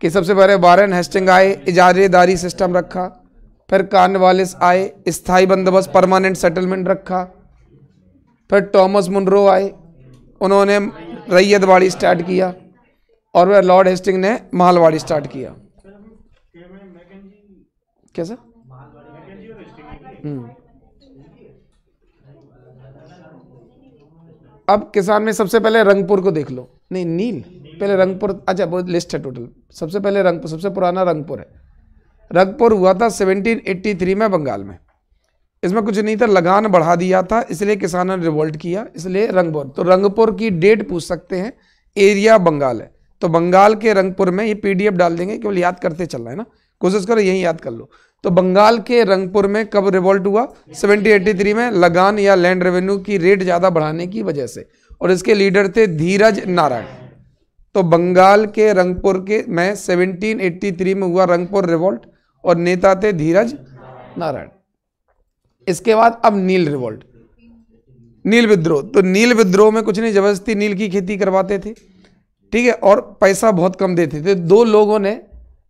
कि सबसे पहले वारन हेस्टिंग आए इजारेदारी सिस्टम रखा फिर कार्नवालिस आए स्थाई बंदोबस्त परमानेंट सेटलमेंट रखा फिर टॉमस मुनरो आए उन्होंने रैयतवाड़ी स्टार्ट किया और वह लॉर्ड हेस्टिंग ने महलवाड़ी स्टार्ट किया कैसा हम्म। अब किसान में सबसे पहले रंगपुर को देख लो नहीं नील पहले रंगपुर अच्छा बहुत लिस्ट है टोटल सबसे पहले रंगपुर सबसे पुराना रंगपुर है रंगपुर हुआ था 1783 में बंगाल में इसमें कुछ नहीं था लगान बढ़ा दिया था इसलिए किसानों ने रिवोल्ट किया इसलिए रंगपुर तो रंगपुर की डेट पूछ सकते हैं एरिया बंगाल है तो बंगाल के रंगपुर में ये पीडीएफ डाल देंगे केवल याद करते चलना है ना कोशिश करो यही याद कर लो तो बंगाल के रंगपुर में कब रिवोल्ट हुआ सेवनटीन में लगान या लैंड रेवेन्यू की रेट ज़्यादा बढ़ाने की वजह से और इसके लीडर थे धीरज नारायण तो बंगाल के रंगपुर के में 1783 में हुआ रंगपुर रिवोल्ट और नेता थे धीरज नारायण इसके बाद अब नील रिवोल्ट नील विद्रोह तो नील विद्रोह में कुछ नहीं जबरदस्ती नील की खेती करवाते थे ठीक है और पैसा बहुत कम देते थे दो लोगों ने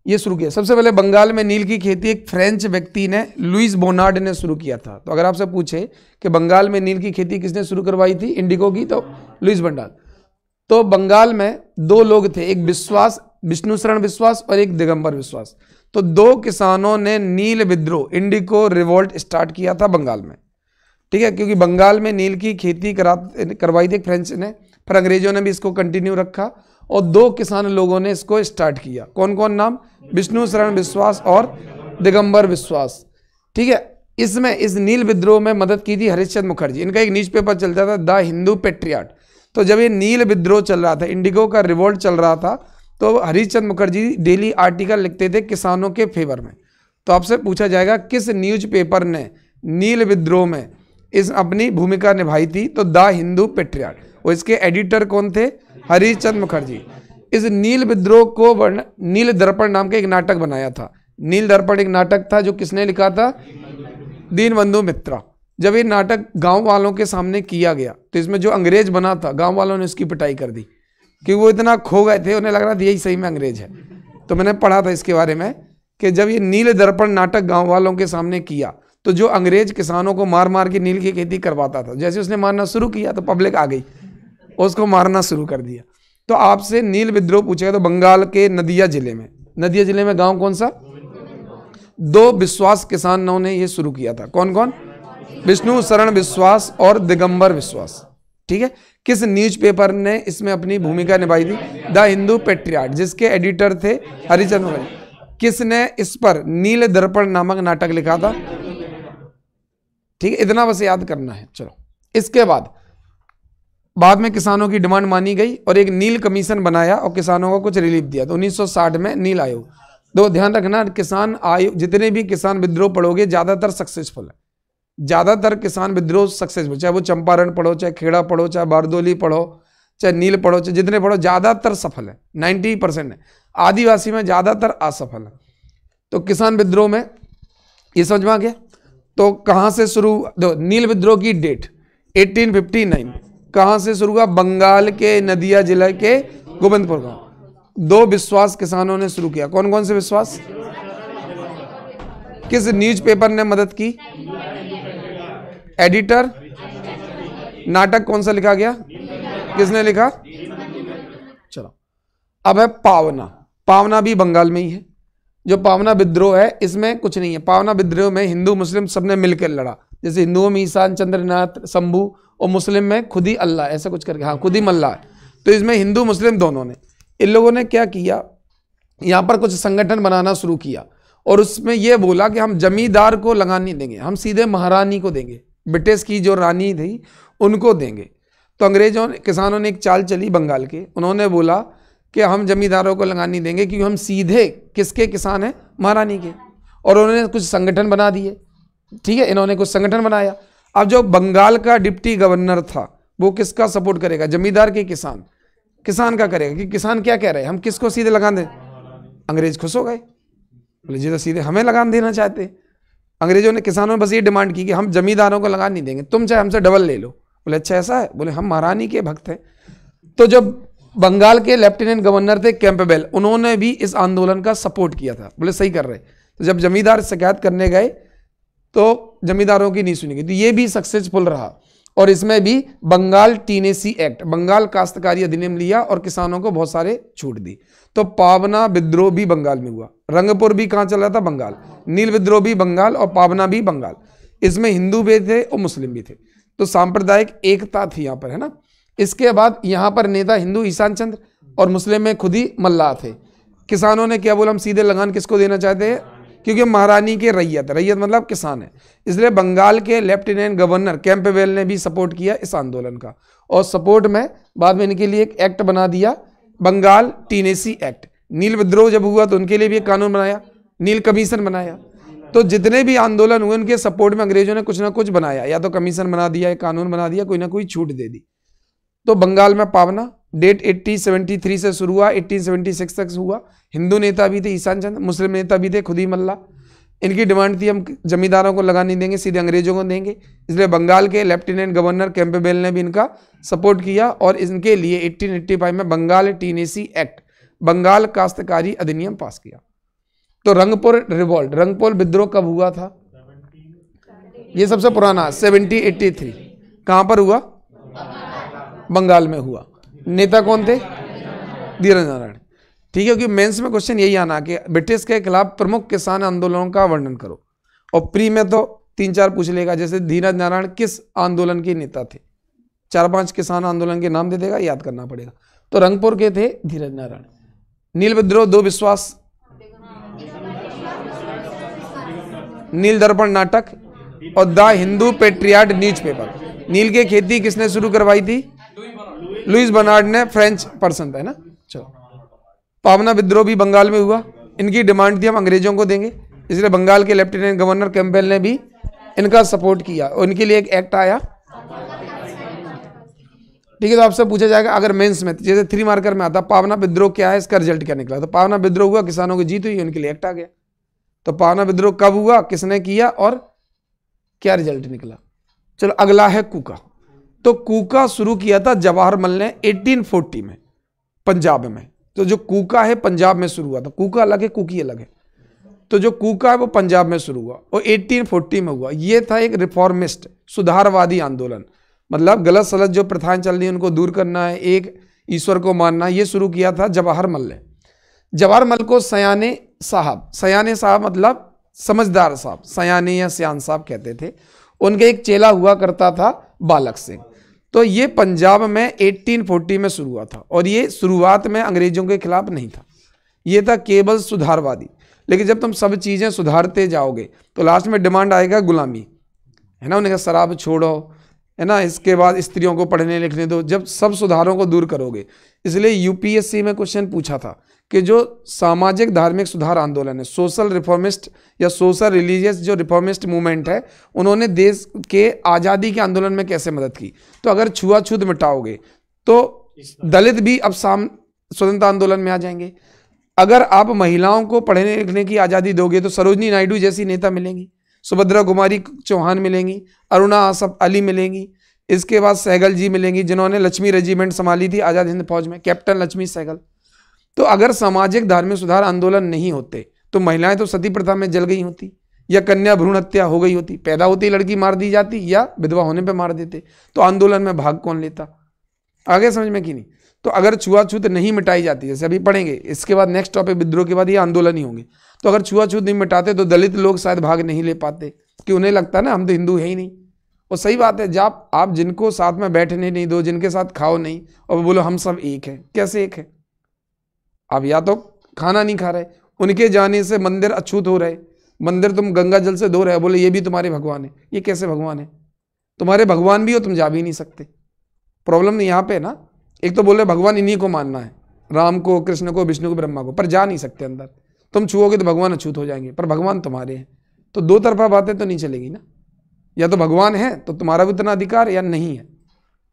ये शुरू किया सबसे पहले बंगाल में नील की खेती एक फ्रेंच व्यक्ति ने लुइस बोनार्ड ने शुरू किया था तो अगर आपसे पूछे कि बंगाल में नील की खेती किसने शुरू करवाई थी इंडिगो की तो लुइस बोनार्ड तो बंगाल में दो लोग थे एक विश्वास विष्णु शरण विश्वास और एक दिगंबर विश्वास तो दो किसानों ने नील विद्रोह इंडिको रिवोल्ट स्टार्ट किया था बंगाल में ठीक है क्योंकि बंगाल में नील की खेती करा करवाई थी फ्रेंच ने फिर अंग्रेजों ने भी इसको कंटिन्यू रखा और दो किसान लोगों ने इसको स्टार्ट किया कौन कौन नाम विष्णु शरण विश्वास और दिगंबर विश्वास ठीक है इसमें इस नील विद्रोह में मदद की थी हरिश्चंद्र मुखर्जी इनका एक न्यूज़पेपर चलता था द हिंदू पेट्रियाट तो जब ये नील विद्रोह चल रहा था इंडिगो का रिवोल्ट चल रहा था तो हरीशचंद्र मुखर्जी डेली आर्टिकल लिखते थे किसानों के फेवर में तो आपसे पूछा जाएगा किस न्यूज़पेपर ने नील विद्रोह में इस अपनी भूमिका निभाई थी तो द हिंदू पेट्रियाट और इसके एडिटर कौन थे हरीशचंद्र मुखर्जी इस नील विद्रोह को वर्ण नील दर्पण नाम का एक नाटक बनाया था नील दर्पण एक नाटक था जो किसने लिखा था दीनबंधु मित्रा जब ये नाटक गांव वालों के सामने किया गया तो इसमें जो अंग्रेज बना था गांव वालों ने उसकी पिटाई कर दी कि वो इतना खो गए थे उन्हें लग रहा था यही सही में अंग्रेज है तो मैंने पढ़ा था इसके बारे में कि जब ये नील दर्पण नाटक गांव वालों के सामने किया तो जो अंग्रेज किसानों को मार मार के नील की खेती करवाता था जैसे उसने मारना शुरू किया तो पब्लिक आ गई उसको मारना शुरू कर दिया तो आपसे नील विद्रोह पूछेगा तो बंगाल के नदिया जिले में नदिया जिले में गांव कौन सा दो विश्वास किसानों ने यह शुरू किया था कौन कौन विष्णु शरण विश्वास और दिगंबर विश्वास ठीक है किस न्यूज़पेपर ने इसमें अपनी भूमिका निभाई थी द हिंदू पेट्रियाट जिसके एडिटर थे हरिचंद्र भाई किसने इस पर नील दर्पण नामक नाटक लिखा था ठीक है इतना बस याद करना है चलो इसके बाद बाद में किसानों की डिमांड मानी गई और एक नील कमीशन बनाया और किसानों को कुछ रिलीफ दिया तो 1960 में नील आयोग दो ध्यान रखना किसान आयोग जितने भी किसान विद्रोह पढ़ोगे ज़्यादातर सक्सेसफुल है ज़्यादातर किसान विद्रोह सक्सेसफुल चाहे वो चंपारण पढ़ो चाहे खेड़ा पढ़ो चाहे बारदोली पढ़ो चाहे नील पढ़ो चाहे जितने पढ़ो ज़्यादातर सफल है नाइन्टी परसेंट है आदिवासी में ज़्यादातर असफल है तो किसान विद्रोह में ये समझ में आ गया तो कहाँ से शुरू दो नील विद्रोह की डेट 1859 कहाँ से शुरू हुआ बंगाल के नदिया जिला के गोविंदपुर गांव दो विश्वास किसानों ने शुरू किया कौन कौन से विश्वास किस न्यूज़पेपर ने मदद की एडिटर नाटक कौन सा लिखा गया किसने लिखा चलो अब है पावना पावना भी बंगाल में ही है जो पावना विद्रोह है इसमें कुछ नहीं है पावना विद्रोह में हिंदू मुस्लिम सबने मिलकर लड़ा जैसे हिंदुओं में ईसान चंद्रनाथ शंभू और मुस्लिम में खुद ही अल्लाह ऐसा कुछ करके हाँ खुद ही मल्ला है तो इसमें हिंदू मुस्लिम दोनों ने इन लोगों ने क्या किया यहाँ पर कुछ संगठन बनाना शुरू किया और उसमें यह बोला कि हम जमींदार को लगा नहीं देंगे हम सीधे महारानी को देंगे ब्रिटिश की जो रानी थी उनको देंगे तो अंग्रेज़ों ने किसानों ने एक चाल चली बंगाल के उन्होंने बोला कि हम जमींदारों को लगा नहीं देंगे क्योंकि हम सीधे किसके किसान हैं महारानी के और उन्होंने कुछ संगठन बना दिए ठीक है इन्होंने कुछ संगठन बनाया अब जो बंगाल का डिप्टी गवर्नर था वो किसका सपोर्ट करेगा जमींदार के किसान किसान का करेगा कि किसान क्या कह रहे हैं हम किसको सीधे लगा दें अंग्रेज खुश हो गए बोले जी तो सीधे हमें लगान देना चाहते हैं अंग्रेजों ने किसानों ने बस ये डिमांड की कि हम जमींदारों को लगान नहीं देंगे तुम चाहे हमसे डबल ले लो बोले अच्छा ऐसा है बोले हम महारानी के भक्त हैं तो जब बंगाल के लेफ्टिनेंट गवर्नर थे कैंपबेल उन्होंने भी इस आंदोलन का सपोर्ट किया था बोले सही कर रहे तो जब जमींदार शिकायत करने गए तो जमींदारों की नहीं सुनी गई तो ये भी सक्सेसफुल रहा और इसमें भी बंगाल टीनेसी एक्ट बंगाल काश्तकारी अधिनियम लिया और किसानों को बहुत सारे छूट दी तो पावना विद्रोह भी बंगाल में हुआ रंगपुर भी कहाँ चल रहा था बंगाल नील विद्रोह भी बंगाल और पावना भी बंगाल इसमें हिंदू भी थे और मुस्लिम भी थे तो सांप्रदायिक एकता थी यहाँ पर है ना इसके बाद यहाँ पर नेता हिंदू ईशान चंद्र और मुस्लिम में खुद ही मल्लाह थे किसानों ने क्या बोला हम सीधे लगान किसको देना चाहते हैं क्योंकि महारानी के रैयत रैयत मतलब किसान है इसलिए बंगाल के लेफ्टिनेंट गवर्नर कैंपबेल ने भी सपोर्ट किया इस आंदोलन का और सपोर्ट में बाद में इनके लिए एक एक्ट बना दिया बंगाल टीनेसी एक्ट नील विद्रोह जब हुआ तो उनके लिए भी एक कानून बनाया नील कमीशन बनाया तो जितने भी आंदोलन हुए उनके सपोर्ट में अंग्रेजों ने कुछ ना कुछ बनाया या तो कमीशन बना दिया या कानून बना दिया कोई ना कोई छूट दे दी तो बंगाल में पावना डेट 1873 से शुरू हुआ 1876 तक हुआ हिंदू नेता भी थे ईशान चंद मुस्लिम नेता भी थे खुद ही मल्ला इनकी डिमांड थी हम जमींदारों को लगा नहीं देंगे सीधे अंग्रेजों को देंगे इसलिए बंगाल के लेफ्टिनेंट गवर्नर कैंपेबेल ने भी इनका सपोर्ट किया और इनके लिए 1885 में बंगाल टीनेसी एक्ट बंगाल काश्तकारी अधिनियम पास किया तो रंगपुर रिवॉल्ट रंगपुर विद्रोह कब हुआ था ये सबसे पुराना सेवनटीन एट्टी थ्री कहाँ पर हुआ बंगाल में हुआ नेता कौन थे धीरज नारायण ठीक है क्योंकि मेंस में क्वेश्चन यही आना कि ब्रिटिश के खिलाफ प्रमुख किसान आंदोलनों का वर्णन करो और प्री में तो तीन चार पूछ लेगा जैसे धीरज नारायण किस आंदोलन के नेता थे चार पांच किसान आंदोलन के नाम दे देगा याद करना पड़ेगा तो रंगपुर के थे धीरज नारायण नील विद्रोह दो विश्वास नील दर्पण नाटक और the Hindu Patriot news paper नील की खेती किसने शुरू करवाई थी लुइस बर्नार्ड ने फ्रेंच पर्सन था है ना चलो पावना विद्रोह भी बंगाल में हुआ इनकी डिमांड थी हम अंग्रेजों को देंगे इसलिए बंगाल के लेफ्टिनेंट गवर्नर कैम्पेल ने भी इनका सपोर्ट किया और इनके लिए एक एक्ट आया ठीक है तो आपसे पूछा जाएगा अगर मेंस में जैसे थ्री मार्कर में आता पावना विद्रोह क्या है इसका रिजल्ट क्या निकला तो पावना विद्रोह हुआ किसानों की जीत हुई उनके लिए एक्ट आ गया तो पावना विद्रोह कब हुआ किसने किया और क्या रिजल्ट निकला चलो अगला है कुका तो कूका शुरू किया था जवाहरमल ने 1840 में पंजाब में तो जो कूका है पंजाब में शुरू हुआ था कूका अलग है कुकी अलग है तो जो कूका है वो पंजाब में शुरू हुआ और 1840 में हुआ ये था एक रिफॉर्मिस्ट सुधारवादी आंदोलन मतलब गलत सलत जो प्रथाएं चल रही उनको दूर करना है एक ईश्वर को मानना ये शुरू किया था जवाहरमल ने जवाहरमल को सयाने साहब सयाने साहब मतलब समझदार साहब सयाने या सयान साहब कहते थे उनके एक चेला हुआ करता था बालक सिंह तो ये पंजाब में 1840 में शुरू हुआ था और ये शुरुआत में अंग्रेजों के खिलाफ नहीं था ये था केवल सुधारवादी लेकिन जब तुम सब चीज़ें सुधारते जाओगे तो लास्ट में डिमांड आएगा गुलामी है ना उन्हें कहा शराब छोड़ो है ना इसके बाद स्त्रियों को पढ़ने लिखने दो जब सब सुधारों को दूर करोगे इसलिए यूपीएससी में क्वेश्चन पूछा था कि जो सामाजिक धार्मिक सुधार आंदोलन है सोशल रिफॉर्मिस्ट या सोशल रिलीजियस जो रिफॉर्मिस्ट मूवमेंट है उन्होंने देश के आज़ादी के आंदोलन में कैसे मदद की तो अगर छुआछूत मिटाओगे तो दलित भी अब साम स्वतंत्रता आंदोलन में आ जाएंगे अगर आप महिलाओं को पढ़ने लिखने की आज़ादी दोगे तो सरोजनी नायडू जैसी नेता मिलेंगी सुभद्रा कुमारी चौहान मिलेंगी अरुणा आसफ अली मिलेंगी इसके बाद सहगल जी मिलेंगी जिन्होंने लक्ष्मी रेजिमेंट संभाली थी आज़ाद हिंद फौज में कैप्टन लक्ष्मी सहगल तो अगर सामाजिक धार्मिक सुधार आंदोलन नहीं होते तो महिलाएं तो सती प्रथा में जल गई होती या कन्या भ्रूण हत्या हो गई होती पैदा होती लड़की मार दी जाती या विधवा होने पर मार देते तो आंदोलन में भाग कौन लेता आगे समझ में कि नहीं तो अगर छुआछूत नहीं मिटाई जाती जैसे अभी पढ़ेंगे इसके बाद नेक्स्ट टॉपिक विद्रोह के बाद ये आंदोलन ही होंगे तो अगर छुआछूत नहीं मिटाते तो दलित लोग शायद भाग नहीं ले पाते कि उन्हें लगता ना हम तो हिंदू है ही नहीं और सही बात है जब आप जिनको साथ में बैठने नहीं दो जिनके साथ खाओ नहीं और बोलो हम सब एक हैं कैसे एक हैं आप या तो खाना नहीं खा रहे उनके जाने से मंदिर अछूत हो रहे मंदिर तुम गंगा जल से धो रहे बोले ये भी तुम्हारे भगवान है ये कैसे भगवान है तुम्हारे भगवान भी हो तुम जा भी नहीं सकते प्रॉब्लम तो यहाँ पे ना एक तो बोले भगवान इन्हीं को मानना है राम को कृष्ण को विष्णु को ब्रह्मा को पर जा नहीं सकते अंदर तुम छुओगे तो भगवान अछूत हो जाएंगे पर भगवान तुम्हारे हैं तो दो तरफा बातें तो नहीं चलेगी ना या तो भगवान है तो तुम्हारा भी उतना अधिकार या नहीं है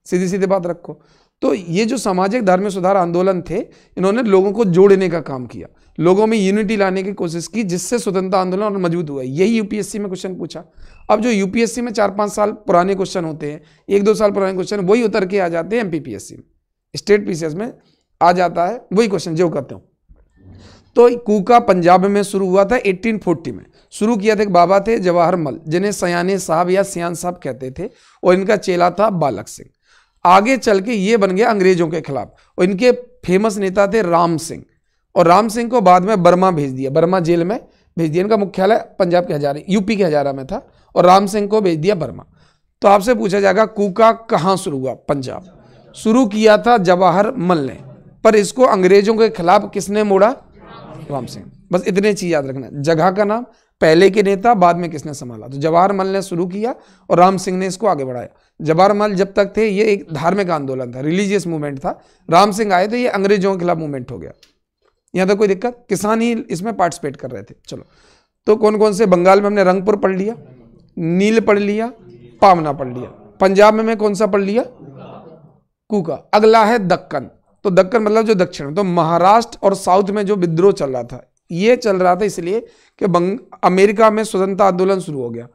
सीधी सीधी बात रखो तो ये जो सामाजिक धर्म सुधार आंदोलन थे इन्होंने लोगों को जोड़ने का काम किया लोगों में यूनिटी लाने की कोशिश की जिससे स्वतंत्रता आंदोलन और मजबूत हुआ यही यूपीएससी में क्वेश्चन पूछा अब जो यूपीएससी में चार पाँच साल पुराने क्वेश्चन होते हैं एक दो साल पुराने क्वेश्चन वही उतर के आ जाते हैं एमपीपीएससी में स्टेट पीसीएस में आ जाता है वही क्वेश्चन जो कहते हो तो कूका पंजाब में शुरू हुआ था 1840 में शुरू किया था एक बाबा थे जवाहर मल जिन्हें सयाने साहब या सियान साहब कहते थे और इनका चेला था बालक सिंह आगे चल के ये बन गया अंग्रेजों के खिलाफ और इनके फेमस नेता थे राम सिंह और राम सिंह को बाद में बर्मा भेज दिया बर्मा जेल में भेज दिया इनका मुख्यालय पंजाब के हजारा यूपी के हजारा में था और राम सिंह को भेज दिया बर्मा तो आपसे पूछा जाएगा कूका कहाँ शुरू हुआ पंजाब शुरू किया था जवाहर मल ने पर इसको अंग्रेजों के खिलाफ किसने मोड़ा राम सिंह बस इतने चीज याद रखना जगह का नाम पहले के नेता बाद में किसने संभाला तो जवाहर मल ने शुरू किया और राम सिंह ने इसको आगे बढ़ाया जबार माल जब तक थे ये एक धार्मिक आंदोलन था रिलीजियस मूवमेंट था राम सिंह आए तो ये अंग्रेजों के खिलाफ मूवमेंट हो गया यहाँ तक कोई दिक्कत किसान ही इसमें पार्टिसिपेट कर रहे थे चलो तो कौन कौन से बंगाल में हमने रंगपुर पढ़ लिया नील पढ़ लिया पावना पढ़ लिया पंजाब में मैं कौन सा पढ़ लिया कूका अगला है दक्कन तो दक्कन मतलब जो दक्षिण तो महाराष्ट्र और साउथ में जो विद्रोह चल रहा था ये चल रहा था इसलिए कि अमेरिका में स्वतंत्रता आंदोलन शुरू हो गया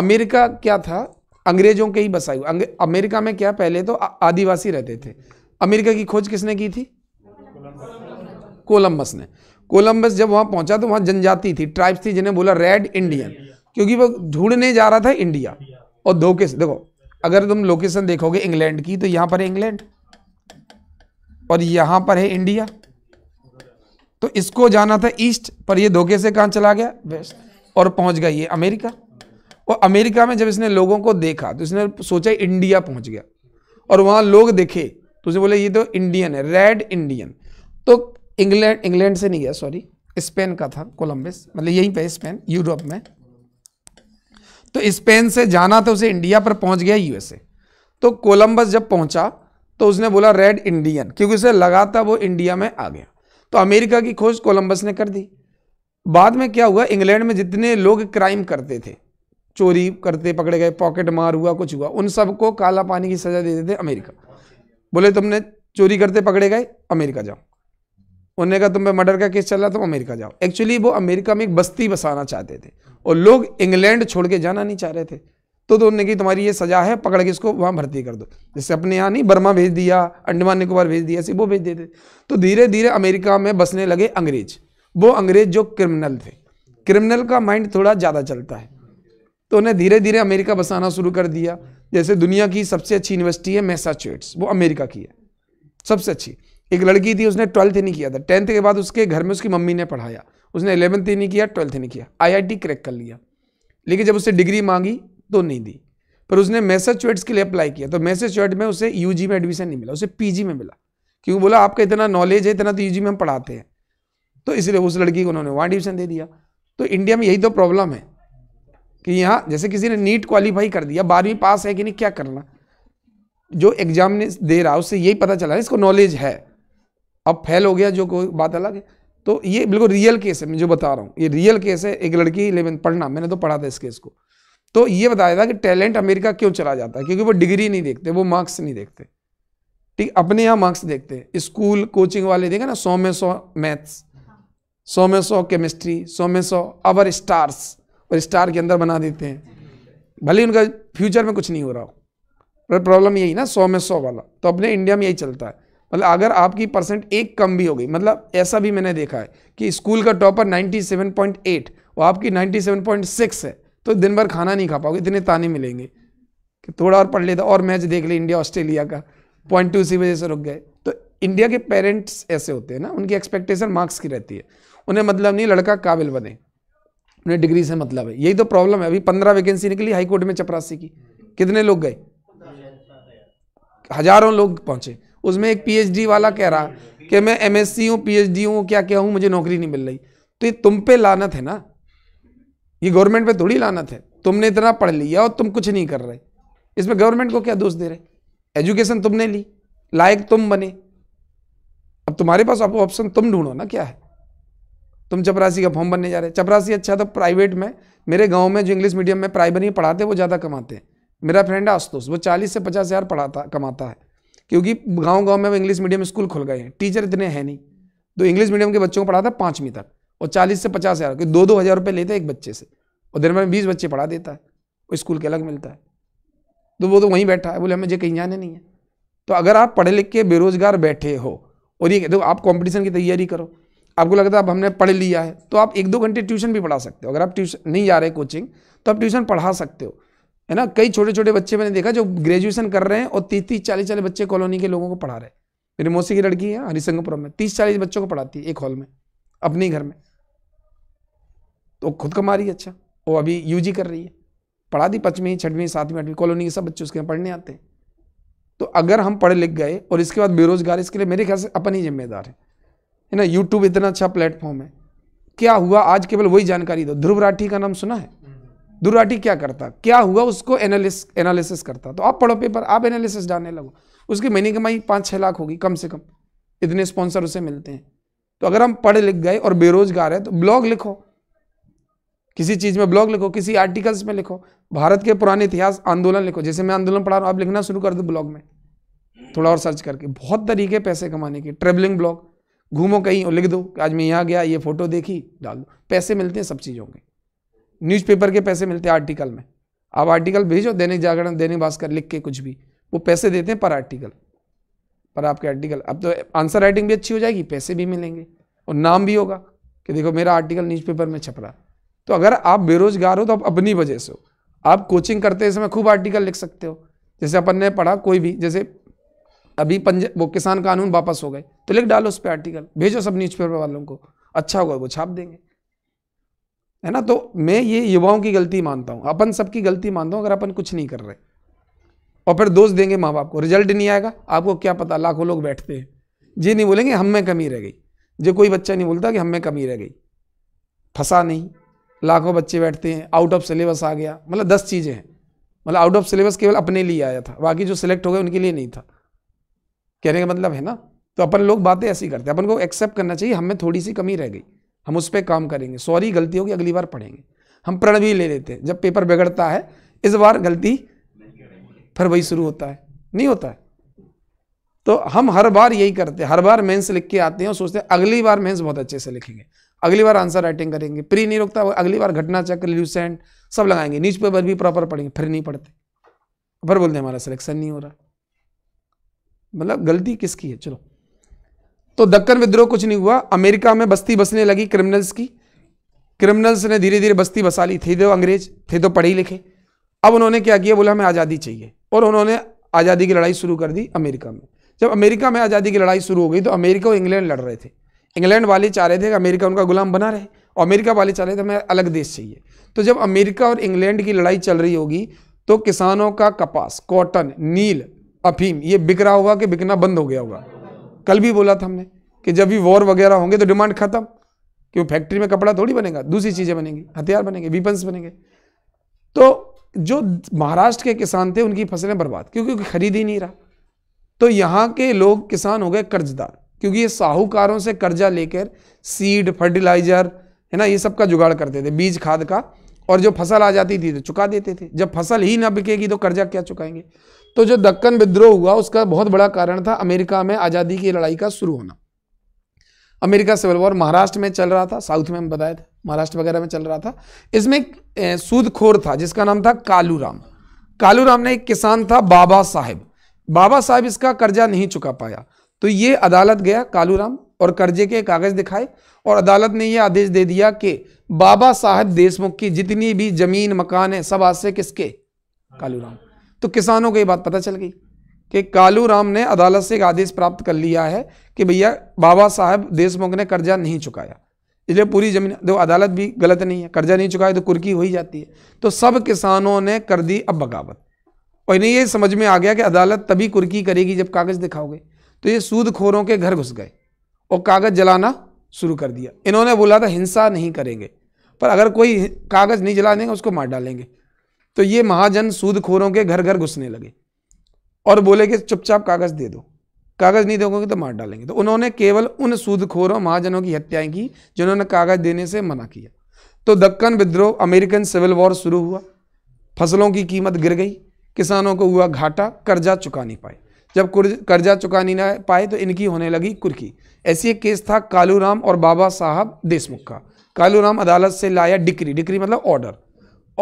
अमेरिका क्या था अंग्रेजों के ही बसाई हुई अमेरिका में क्या पहले तो आदिवासी रहते थे अमेरिका की खोज किसने की थी कोलंबस ने कोलंबस जब वहां पहुंचा तो वहां जनजाति थी ट्राइब्स थी जिन्हें बोला रेड इंडियन क्योंकि वो ढूंढने जा रहा था इंडिया और धोखे से देखो अगर तुम लोकेशन देखोगे इंग्लैंड की तो यहां पर है इंग्लैंड और यहां पर है इंडिया तो इसको जाना था ईस्ट पर ये धोखे से कहां चला गया वेस्ट और पहुंच गई ये अमेरिका और अमेरिका में जब इसने लोगों को देखा तो इसने सोचा इंडिया पहुंच गया और वहां लोग देखे तो उसने बोले ये तो इंडियन है रेड इंडियन तो इंग्लैंड इंग्लैंड से नहीं गया सॉरी स्पेन का था कोलंबस मतलब यहीं पे स्पेन यूरोप में तो स्पेन से जाना तो उसे इंडिया पर पहुंच गया यूएसए तो कोलंबस जब पहुंचा तो उसने बोला रेड इंडियन क्योंकि उसे लगा था वो इंडिया में आ गया तो अमेरिका की खोज कोलंबस ने कर दी बाद में क्या हुआ इंग्लैंड में जितने लोग क्राइम करते थे चोरी करते पकड़े गए पॉकेट मार हुआ कुछ हुआ उन सबको काला पानी की सज़ा दे देते अमेरिका बोले तुमने चोरी करते पकड़े गए अमेरिका जाओ उन्होंने कहा तुम पे मर्डर का केस चल रहा तुम अमेरिका जाओ एक्चुअली वो अमेरिका में एक बस्ती बसाना चाहते थे और लोग इंग्लैंड छोड़ के जाना नहीं चाह रहे थे तो तो उन्होंने कही तुम्हारी ये सज़ा है पकड़ के इसको वहाँ भर्ती कर दो जैसे अपने यहाँ नहीं बर्मा भेज दिया अंडमान निकोबार भेज दिया ऐसे वो भेज देते तो धीरे धीरे अमेरिका में बसने लगे अंग्रेज वो अंग्रेज जो क्रिमिनल थे क्रिमिनल का माइंड थोड़ा ज़्यादा चलता है तो उन्हें धीरे धीरे अमेरिका बसाना शुरू कर दिया जैसे दुनिया की सबसे अच्छी यूनिवर्सिटी है मैसाचुएट्स वो अमेरिका की है सबसे अच्छी एक लड़की थी उसने ट्वेल्थ ही नहीं किया था टेंथ के बाद उसके घर में उसकी मम्मी ने पढ़ाया उसने एलेवंथ ही नहीं किया ट्वेल्थ ही नहीं किया आईआईटी क्रैक कर लिया लेकिन जब उसने डिग्री मांगी तो नहीं दी पर उसने मैसाचुएट्स के लिए अप्लाई किया तो मैसाचुएट में उसे यू में एडमिशन नहीं मिला उसे पी में मिला क्योंकि बोला आपका इतना नॉलेज है इतना तो यू में हम पढ़ाते हैं तो इसलिए उस लड़की को उन्होंने वहाँ एडमिशन दे दिया तो इंडिया में यही तो प्रॉब्लम है कि यहाँ जैसे किसी ने नीट क्वालिफाई कर दिया बारहवीं पास है कि नहीं क्या करना जो एग्जाम ने दे रहा उससे यही पता चला इसको नॉलेज है अब फेल हो गया जो कोई बात अलग है तो ये बिल्कुल रियल केस है मैं जो बता रहा हूँ ये रियल केस है एक लड़की इलेवन पढ़ना मैंने तो पढ़ा था इस केस को तो ये बताया था कि टैलेंट अमेरिका क्यों चला जाता है क्योंकि वो डिग्री नहीं देखते वो मार्क्स नहीं देखते ठीक अपने यहाँ मार्क्स देखते हैं स्कूल कोचिंग वाले देखे ना सौ में सौ मैथ्स सौ में सौ केमिस्ट्री सौ में सौ अवर स्टार्स और स्टार के अंदर बना देते हैं भले उनका फ्यूचर में कुछ नहीं हो रहा हो पर प्रॉब्लम यही ना सौ में सौ वाला तो अपने इंडिया में यही चलता है मतलब अगर आपकी परसेंट एक कम भी हो गई मतलब ऐसा भी मैंने देखा है कि स्कूल का टॉपर 97.8 वो आपकी 97.6 है तो दिन भर खाना नहीं खा पाओगे इतने ताने मिलेंगे कि थोड़ा और पढ़ लेता और मैच देख ले इंडिया ऑस्ट्रेलिया का पॉइंट टू सी वजह से रुक गए तो इंडिया के पेरेंट्स ऐसे होते हैं ना उनकी एक्सपेक्टेशन मार्क्स की रहती है उन्हें मतलब नहीं लड़का काबिल बने उन्हें डिग्री से मतलब है यही तो प्रॉब्लम है अभी पंद्रह वैकेंसी निकली हाईकोर्ट में चपरासी की कितने लोग गए हजारों लोग पहुंचे उसमें एक पीएचडी वाला कह रहा कि मैं एमएससी हूँ पीएचडी हूँ क्या क्या हूँ मुझे नौकरी नहीं मिल रही तो ये तुम पे लानत है ना ये गवर्नमेंट पे थोड़ी लानत है तुमने इतना पढ़ लिया और तुम कुछ नहीं कर रहे इसमें गवर्नमेंट को क्या दोष दे रहे एजुकेशन तुमने ली लायक तुम बने अब तुम्हारे पास ऑप्शन तुम ढूंढो ना क्या है तुम चपरासी का फॉर्म बनने जा रहे चपरासी अच्छा तो प्राइवेट में मेरे गाँव में जो इंग्लिश मीडियम में प्राइमरी पढ़ाते वो ज़्यादा कमाते हैं मेरा फ्रेंड है आस्तोष वो चालीस से पचास हज़ार पढ़ाता कमाता है क्योंकि गांव गांव में इंग्लिश मीडियम स्कूल खुल गए हैं टीचर इतने हैं नहीं तो इंग्लिश मीडियम के बच्चों को पढ़ाता है पाँचवीं तक और चालीस से पचास हज़ार दो दो हज़ार रुपये लेते हैं एक बच्चे से और दिन में बीस बच्चे पढ़ा देता है वो स्कूल के अलग मिलता है तो वो तो वहीं बैठा है बोले हमें मुझे कहीं जाने नहीं है तो अगर आप पढ़े लिख के बेरोज़गार बैठे हो और ये देखो आप कॉम्पिटिशन की तैयारी करो आपको लगता है अब हमने पढ़ लिया है तो आप एक दो घंटे ट्यूशन भी पढ़ा सकते हो अगर आप ट्यूशन नहीं जा रहे कोचिंग तो आप ट्यूशन पढ़ा सकते हो है ना कई छोटे छोटे बच्चे मैंने देखा जो ग्रेजुएशन कर रहे हैं और तीस तीस चालीस चालीस बच्चे कॉलोनी के लोगों को पढ़ा रहे हैं मेरी मौसी की लड़की है हरिसंगपुरम में तीस चालीस बच्चों को पढ़ाती है एक हॉल में अपने ही घर में तो खुद कमा रही है अच्छा वो अभी यू कर रही है पढ़ा दी पचवीं छठवीं सातवीं आठवीं कॉलोनी के सब बच्चे उसके यहाँ पढ़ने आते हैं तो अगर हम पढ़े लिख गए और इसके बाद बेरोजगार इसके लिए मेरे ख्याल से अपन ही जिम्मेदार है है ना यूट्यूब इतना अच्छा प्लेटफॉर्म है क्या हुआ आज केवल वही जानकारी दो ध्रुव राठी का नाम सुना है ध्रुव राठी क्या करता क्या हुआ उसको एनालिस एनालिसिस करता तो आप पढ़ो पेपर आप एनालिसिस डालने लगो उसकी महीने कमाई पाँच छः लाख होगी कम से कम इतने स्पॉन्सर उसे मिलते हैं तो अगर हम पढ़े लिख गए और बेरोजगार है तो ब्लॉग लिखो किसी चीज़ में ब्लॉग लिखो किसी आर्टिकल्स में लिखो भारत के पुराने इतिहास आंदोलन लिखो जैसे मैं आंदोलन पढ़ा रहा हूँ आप लिखना शुरू कर दो ब्लॉग में थोड़ा और सर्च करके बहुत तरीके पैसे कमाने के ट्रेवलिंग ब्लॉग घूमो कहीं और लिख दो कि आज मैं यहाँ गया ये फ़ोटो देखी डाल दो पैसे मिलते हैं सब चीज़ों के न्यूज़पेपर के पैसे मिलते हैं आर्टिकल में आप आर्टिकल भेजो दैनिक जागरण दैनिक भास्कर लिख के कुछ भी वो पैसे देते हैं पर आर्टिकल पर आपके आर्टिकल अब तो आंसर राइटिंग भी अच्छी हो जाएगी पैसे भी मिलेंगे और नाम भी होगा कि देखो मेरा आर्टिकल न्यूज़पेपर में छप रहा तो अगर आप बेरोजगार हो तो आप अपनी वजह से हो आप कोचिंग करते समय खूब आर्टिकल लिख सकते हो जैसे अपन ने पढ़ा कोई भी जैसे अभी पंज वो किसान कानून वापस हो गए तो लिख डालो उस पर आर्टिकल भेजो सब न्यूज़पेपर वालों को अच्छा होगा वो छाप देंगे है ना तो मैं ये युवाओं की गलती मानता हूँ अपन सबकी गलती मानता हूँ अगर अपन कुछ नहीं कर रहे और फिर दोष देंगे माँ बाप को रिजल्ट नहीं आएगा आपको क्या पता लाखों लोग बैठते हैं जी नहीं बोलेंगे हम में कमी रह गई जो कोई बच्चा नहीं बोलता कि हम में कमी रह गई फंसा नहीं लाखों बच्चे बैठते हैं आउट ऑफ सिलेबस आ गया मतलब दस चीज़ें हैं मतलब आउट ऑफ सिलेबस केवल अपने लिए आया था बाकी जो सिलेक्ट हो गए उनके लिए नहीं था कहने का मतलब है ना तो अपन लोग बातें ऐसी करते हैं अपन को एक्सेप्ट करना चाहिए हमें थोड़ी सी कमी रह गई हम उस पर काम करेंगे सॉरी गलती होगी अगली बार पढ़ेंगे हम प्रण भी ले लेते हैं जब पेपर बिगड़ता है इस बार गलती फिर वही शुरू होता है नहीं होता है तो हम हर बार यही करते हैं हर बार मेंस लिख के आते हैं और सोचते हैं अगली बार मेंस बहुत अच्छे से लिखेंगे अगली बार आंसर राइटिंग करेंगे प्री नहीं रुकता अगली बार घटना चक्र ल्यूसेंट सब लगाएंगे न्यूज पेपर भी प्रॉपर पढ़ेंगे फिर नहीं पढ़ते फिर बोलते हमारा सिलेक्शन नहीं हो रहा मतलब गलती किसकी है चलो तो दक्कन विद्रोह कुछ नहीं हुआ अमेरिका में बस्ती बसने लगी क्रिमिनल्स की क्रिमिनल्स ने धीरे धीरे बस्ती बसा ली थे तो अंग्रेज थे तो पढ़े लिखे अब उन्होंने क्या किया बोला हमें आज़ादी चाहिए और उन्होंने आज़ादी की लड़ाई शुरू कर दी अमेरिका में जब अमेरिका में आज़ादी की लड़ाई शुरू हो गई तो अमेरिका और इंग्लैंड लड़ रहे थे इंग्लैंड वाले चाह रहे थे कि अमेरिका उनका गुलाम बना रहे और अमेरिका वाले चाह रहे थे हमें अलग देश चाहिए तो जब अमेरिका और इंग्लैंड की लड़ाई चल रही होगी तो किसानों का कपास कॉटन नील अफीम ये बिक रहा होगा कि बिकना बंद हो गया होगा कल भी बोला था हमने कि जब भी वॉर वगैरह होंगे तो डिमांड खत्म क्यों फैक्ट्री में कपड़ा थोड़ी बनेगा दूसरी चीज़ें बनेंगी हथियार बनेंगे वीपन्स बनेंगे तो जो महाराष्ट्र के किसान थे उनकी फसलें बर्बाद क्योंकि क्योंकि खरीद ही नहीं रहा तो यहाँ के लोग किसान हो गए कर्जदार क्योंकि ये साहूकारों से कर्जा लेकर सीड फर्टिलाइजर है ना ये सब का जुगाड़ करते थे बीज खाद का और जो फसल आ जाती थी तो चुका देते थे जब फसल ही ना बिकेगी तो कर्जा क्या चुकाएंगे तो जो दक्कन विद्रोह हुआ उसका बहुत बड़ा कारण था अमेरिका में आज़ादी की लड़ाई का शुरू होना अमेरिका सिविल वॉर महाराष्ट्र में चल रहा था साउथ में हम बताए थे महाराष्ट्र वगैरह में चल रहा था इसमें एक सूदखोर था जिसका नाम था कालू राम कालू राम ने एक किसान था बाबा साहेब बाबा साहेब इसका कर्जा नहीं चुका पाया तो ये अदालत गया कालू राम और कर्जे के कागज दिखाए और अदालत ने यह आदेश दे दिया कि बाबा साहेब देशमुख की जितनी भी जमीन मकान है सब आज से किसके कालू राम तो किसानों को ये बात पता चल गई कि कालू राम ने अदालत से एक आदेश प्राप्त कर लिया है कि भैया बाबा साहब देशमुख ने कर्जा नहीं चुकाया इसलिए पूरी जमीन देखो अदालत भी गलत नहीं है कर्जा नहीं चुकाया तो कुर्की हो ही जाती है तो सब किसानों ने कर दी अब बगावत और इन्हें ये समझ में आ गया कि अदालत तभी कुर्की करेगी जब कागज़ दिखाओगे तो ये सूदखोरों के घर घुस गए और कागज़ जलाना शुरू कर दिया इन्होंने बोला था हिंसा नहीं करेंगे पर अगर कोई कागज़ नहीं जला देंगे उसको मार डालेंगे तो ये महाजन सूदखोरों के घर घर घुसने लगे और बोले कि चुपचाप कागज दे दो कागज नहीं दोगे तो मार डालेंगे तो उन्होंने केवल उन सूदखोरों महाजनों की हत्याएं की जिन्होंने कागज देने से मना किया तो दक्कन विद्रोह अमेरिकन सिविल वॉर शुरू हुआ फसलों की कीमत गिर गई किसानों को हुआ घाटा कर्जा चुका नहीं पाए जब कर्जा चुका नहीं पाए तो इनकी होने लगी कुर्की ऐसी एक केस था कालू और बाबा साहब देशमुख का कालू राम अदालत से लाया डिक्री डिक्री मतलब ऑर्डर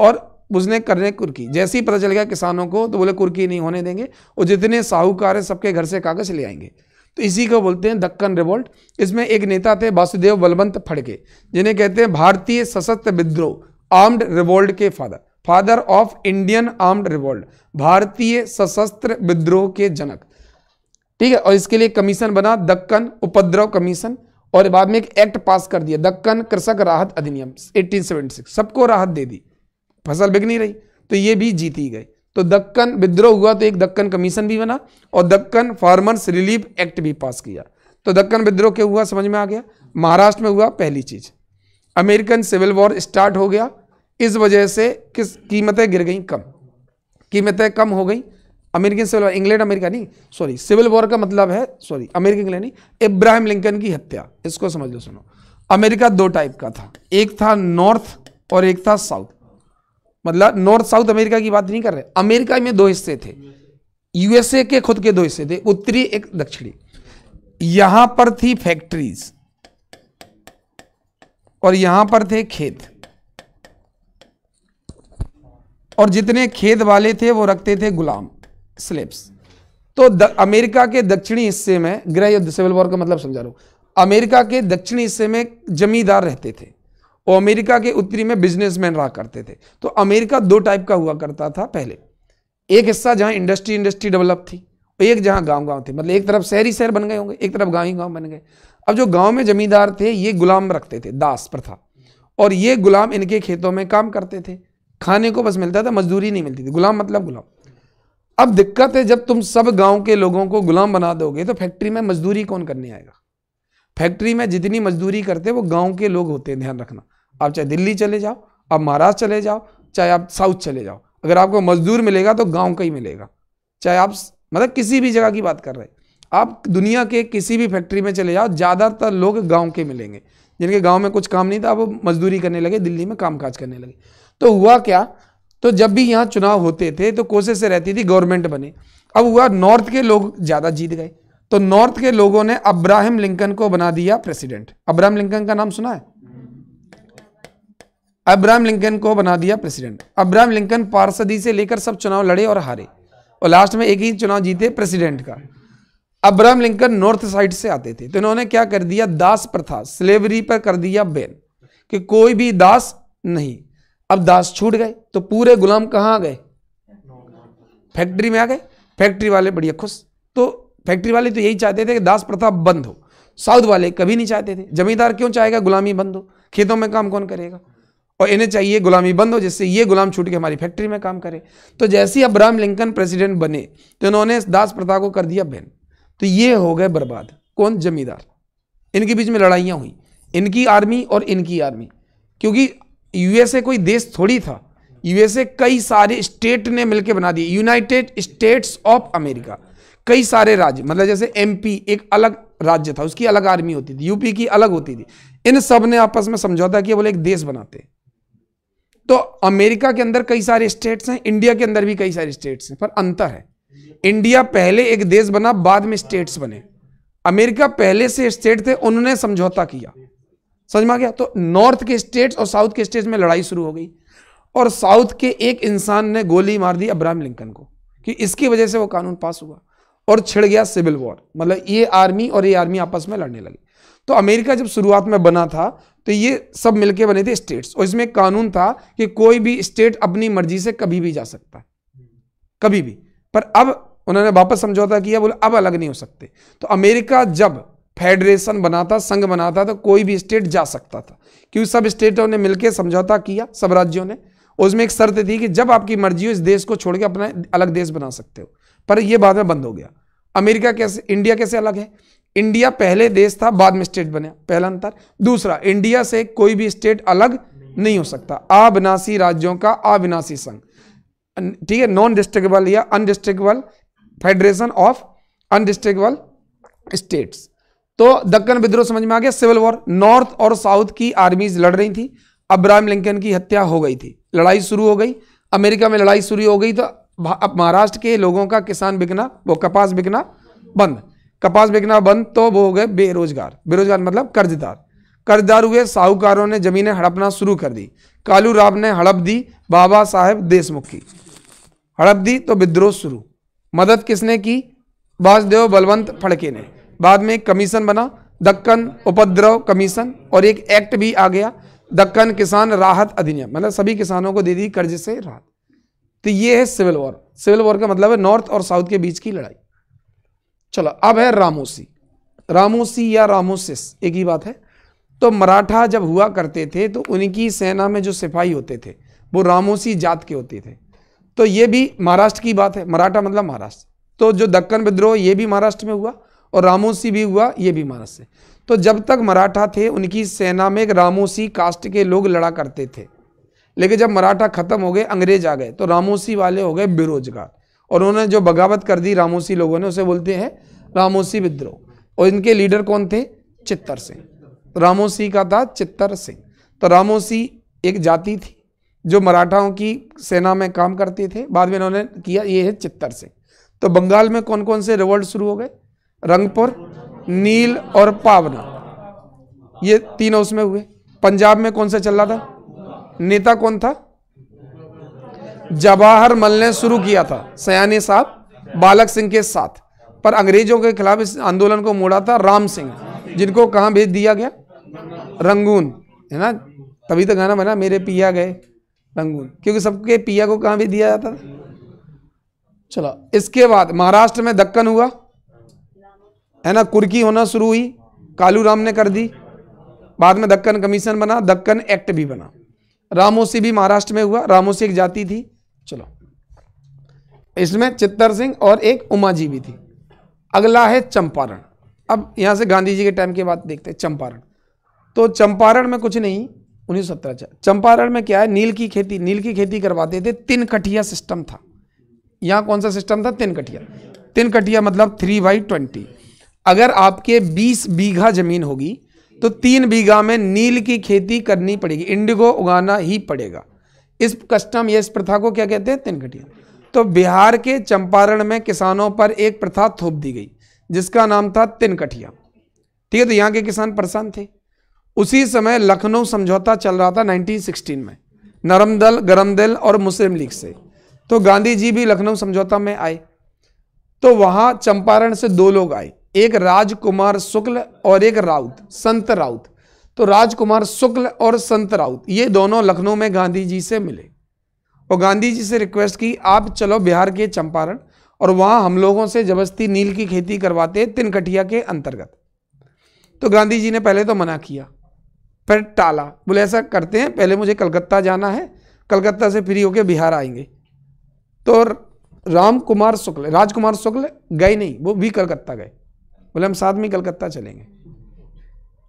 और उसने करने कुर्की जैसे ही पता चल गया किसानों को तो बोले कुर्की नहीं होने देंगे और जितने साहूकार हैं सबके घर से कागज ले आएंगे तो इसी को बोलते हैं दक्कन रिवोल्ट इसमें एक नेता थे वासुदेव बलवंत फड़के जिन्हें कहते हैं भारतीय सशस्त्र विद्रोह आर्म्ड रिवोल्ट के father father of Indian armed revolt भारतीय सशस्त्र विद्रोह के जनक ठीक है और इसके लिए कमीशन बना दक्कन उपद्रव कमीशन और बाद में एक एक्ट पास कर दिया दक्कन कृषक राहत अधिनियम 1876 सबको राहत दे दी फसल बिक नहीं रही तो ये भी जीती गई तो दक्कन विद्रोह हुआ तो एक दक्कन कमीशन भी बना और दक्कन फार्मर्स रिलीफ एक्ट भी पास किया तो दक्कन विद्रोह क्या हुआ समझ में आ गया महाराष्ट्र में हुआ पहली चीज अमेरिकन सिविल वॉर स्टार्ट हो गया इस वजह से किस कीमतें गिर गई कम कीमतें कम हो गई American civil war England America नहीं सॉरी सिविल वॉर का मतलब है सॉरी अमेरिकन इंग्लैंड नहीं इब्राहिम लिंकन की हत्या इसको समझ लो सुनो अमेरिका दो टाइप का था एक था नॉर्थ और एक था साउथ मतलब नॉर्थ साउथ अमेरिका की बात नहीं कर रहे अमेरिका में दो हिस्से थे यूएसए के खुद के दो हिस्से थे उत्तरी एक दक्षिणी यहां पर थी फैक्ट्रीज और यहां पर थे खेत और जितने खेत वाले थे वो रखते थे गुलाम स्लेब्स तो द, अमेरिका के दक्षिणी हिस्से में ग्रह युद्ध सिविल वॉर का मतलब समझा रहा हूं अमेरिका के दक्षिणी हिस्से में जमींदार रहते थे वो अमेरिका के उत्तरी में बिजनेसमैन रहा करते थे तो अमेरिका दो टाइप का हुआ करता था पहले एक हिस्सा जहां इंडस्ट्री इंडस्ट्री डेवलप थी एक जहां गांव गांव थे मतलब एक तरफ शहर ही शहर बन गए होंगे एक तरफ गांव ही गांव बन गए अब जो गांव में जमींदार थे ये गुलाम रखते थे दास प्रथा और ये गुलाम इनके खेतों में काम करते थे खाने को बस मिलता था मजदूरी नहीं मिलती थी गुलाम मतलब गुलाम अब दिक्कत है जब तुम सब गांव के लोगों को गुलाम बना दोगे तो फैक्ट्री में मजदूरी कौन करने आएगा फैक्ट्री में जितनी मजदूरी करते वो गांव के लोग होते हैं ध्यान रखना आप चाहे दिल्ली चले जाओ आप महाराष्ट्र चले जाओ चाहे आप साउथ चले जाओ अगर आपको मजदूर मिलेगा तो गांव का ही मिलेगा चाहे आप मतलब किसी भी जगह की बात कर रहे हैं आप दुनिया के किसी भी फैक्ट्री में चले जाओ ज़्यादातर लोग गाँव के मिलेंगे जिनके गाँव में कुछ काम नहीं था वो मजदूरी करने लगे दिल्ली में काम काज करने लगे तो हुआ क्या तो जब भी यहाँ चुनाव होते थे तो कोशिश से रहती थी गवर्नमेंट बने अब हुआ नॉर्थ के लोग ज़्यादा जीत गए तो नॉर्थ के लोगों ने अब्राहम लिंकन को बना दिया प्रेसिडेंट अब्राहम लिंकन का नाम सुना है अब्राहम लिंकन को बना दिया प्रेसिडेंट अब्राहम लिंकन पार्षदी से लेकर सब चुनाव लड़े और हारे और लास्ट में एक ही चुनाव जीते प्रेसिडेंट का अब्राहम लिंकन नॉर्थ साइड से आते थे तो इन्होंने क्या कर दिया दास प्रथा स्लेवरी पर कर दिया बैन कि कोई भी दास नहीं अब दास छूट गए तो पूरे गुलाम कहाँ आ गए फैक्ट्री में आ गए फैक्ट्री वाले बढ़िया खुश तो फैक्ट्री वाले तो यही चाहते थे कि दास प्रथा बंद हो साउथ वाले कभी नहीं चाहते थे जमींदार क्यों चाहेगा गुलामी बंद हो खेतों में काम कौन करेगा और इन्हें चाहिए गुलामी बंद हो जिससे ये गुलाम छूट के हमारी फैक्ट्री में काम करे तो जैसे ही अब्राहम लिंकन प्रेसिडेंट बने तो इन्होंने दास प्रथा को कर दिया बैन तो ये हो गए बर्बाद कौन जमींदार इनके बीच में लड़ाइयाँ हुई इनकी आर्मी और इनकी आर्मी क्योंकि यूएसए कोई देश थोड़ी था यूएसए कई सारे स्टेट ने मिलकर बना दिए यूनाइटेड स्टेट्स ऑफ अमेरिका कई सारे राज्य मतलब जैसे एमपी एक अलग राज्य था उसकी अलग आर्मी होती थी यूपी की अलग होती थी इन सब ने आपस में समझौता किया बोले एक देश बनाते तो अमेरिका के अंदर कई सारे स्टेट्स हैं इंडिया के अंदर भी कई सारे स्टेट्स हैं पर अंतर है इंडिया पहले एक देश बना बाद में स्टेट्स बने अमेरिका पहले से स्टेट थे उन्होंने समझौता किया समझ में गया तो नॉर्थ के स्टेट्स और साउथ के स्टेट्स में लड़ाई शुरू हो गई और साउथ के एक इंसान ने गोली मार दी अब्राहम लिंकन को कि इसकी वजह से वो कानून पास हुआ और छिड़ गया सिविल वॉर मतलब ये आर्मी और ये आर्मी आपस में लड़ने लगे तो अमेरिका जब शुरुआत में बना था तो ये सब मिलके बने थे स्टेट्स और इसमें कानून था कि कोई भी स्टेट अपनी मर्जी से कभी भी जा सकता है कभी भी पर अब उन्होंने वापस समझौता किया बोले अब अलग नहीं हो सकते तो अमेरिका जब फेडरेशन बना था संघ बना था तो कोई भी स्टेट जा सकता था क्योंकि सब स्टेटों ने मिलकर समझौता किया सब राज्यों ने उसमें एक शर्त थी कि जब आपकी मर्जी हो इस देश को छोड़ के अपना अलग देश बना सकते हो पर यह बाद में बंद हो गया अमेरिका कैसे इंडिया कैसे अलग है इंडिया पहले देश था बाद में स्टेट बना पहला अंतर दूसरा इंडिया से कोई भी स्टेट अलग नहीं हो सकता अविनाशी राज्यों का अविनाशी संघ ठीक है नॉन डिस्ट्रिक्टेबल या indestructible federation of indestructible states तो दक्कन विद्रोह समझ में आ गया सिविल वॉर नॉर्थ और साउथ की आर्मीज लड़ रही थी अब्राहम लिंकन की हत्या हो गई थी लड़ाई शुरू हो गई अमेरिका में लड़ाई शुरू हो गई तो अब महाराष्ट्र के लोगों का किसान बिकना वो कपास बिकना बंद कपास बेचना बंद तो वो हो गए बेरोजगार बेरोजगार मतलब कर्जदार कर्जदार हुए साहूकारों ने जमीनें हड़पना शुरू कर दी कालू राव ने हड़प दी बाबा साहेब देशमुख की हड़प दी तो विद्रोह शुरू मदद किसने की वासदेव बलवंत फड़के ने बाद में एक कमीशन बना दक्कन उपद्रव कमीशन और एक एक्ट भी आ गया दक्कन किसान राहत अधिनियम मतलब सभी किसानों को दे दी कर्ज से राहत तो ये है सिविल वॉर सिविल वॉर का मतलब है नॉर्थ और साउथ के बीच की लड़ाई चलो अब है रामोसी रामोसी या रामोसिस एक ही बात है तो मराठा जब हुआ करते थे तो उनकी सेना में जो सिपाही होते थे वो रामोसी जात के होते थे तो ये भी महाराष्ट्र की बात है मराठा मतलब महाराष्ट्र तो जो दक्कन विद्रोह ये भी महाराष्ट्र में हुआ और रामोसी भी हुआ ये भी महाराष्ट्र से तो जब तक मराठा थे उनकी सेना में रामोसी कास्ट के लोग लड़ा करते थे लेकिन जब मराठा खत्म हो गए अंग्रेज आ गए तो रामोसी वाले हो गए बेरोजगार और उन्होंने जो बगावत कर दी रामोसी लोगों ने उसे बोलते हैं रामोसी विद्रोह और इनके लीडर कौन थे चित्तर सिंह रामोसी का था चित्तर सिंह तो रामोसी एक जाति थी जो मराठाओं की सेना में काम करते थे बाद में इन्होंने किया ये है चित्तर सिंह तो बंगाल में कौन कौन से रिवॉल्ट शुरू हो गए रंगपुर नील और पावना ये तीनों उसमें हुए पंजाब में कौन सा चल रहा था नेता कौन था जवाहर मल ने शुरू किया था सयानी साहब बालक सिंह के साथ पर अंग्रेजों के खिलाफ इस आंदोलन को मोड़ा था राम सिंह जिनको कहाँ भेज दिया गया रंगून है ना तभी तो गाना बना मेरे पिया गए रंगून क्योंकि सबके पिया को कहाँ भेज दिया जाता था चलो इसके बाद महाराष्ट्र में दक्कन हुआ है ना कुर्की होना शुरू हुई कालू राम ने कर दी बाद में दक्कन कमीशन बना दक्कन एक्ट भी बना रामोसी भी महाराष्ट्र में हुआ रामोसी एक जाति थी चलो इसमें चित्तर सिंह और एक उमा जी भी थी अगला है चंपारण अब यहाँ से गांधी जी के टाइम की बात देखते हैं चंपारण तो चंपारण में कुछ नहीं उन्नीस सौ चंपारण में क्या है नील की खेती नील की खेती करवाते थे तीन कठिया सिस्टम था यहाँ कौन सा सिस्टम था तीन कठिया तीन कठिया मतलब थ्री बाई ट्वेंटी अगर आपके बीस बीघा जमीन होगी तो तीन बीघा में नील की खेती करनी पड़ेगी इंडिगो उगाना ही पड़ेगा इस कस्टम या इस प्रथा को क्या कहते हैं तिनकटिया तो बिहार के चंपारण में किसानों पर एक प्रथा थोप दी गई जिसका नाम था तिनकटिया ठीक है तो यहाँ के किसान परेशान थे उसी समय लखनऊ समझौता चल रहा था 1916 में नरम दल गरम दल और मुस्लिम लीग से तो गांधी जी भी लखनऊ समझौता में आए तो वहां चंपारण से दो लोग आए एक राजकुमार शुक्ल और एक राउत संत राउत तो राजकुमार शुक्ल और संत राउत ये दोनों लखनऊ में गांधी जी से मिले और गांधी जी से रिक्वेस्ट की आप चलो बिहार के चंपारण और वहाँ हम लोगों से जबस्ती नील की खेती करवाते तिनकटिया के अंतर्गत तो गांधी जी ने पहले तो मना किया फिर टाला बोले ऐसा करते हैं पहले मुझे कलकत्ता जाना है कलकत्ता से फ्री होके बिहार आएंगे तो राम कुमार शुक्ल राजकुमार शुक्ल गए नहीं वो भी कलकत्ता गए बोले हम साथ में कलकत्ता चलेंगे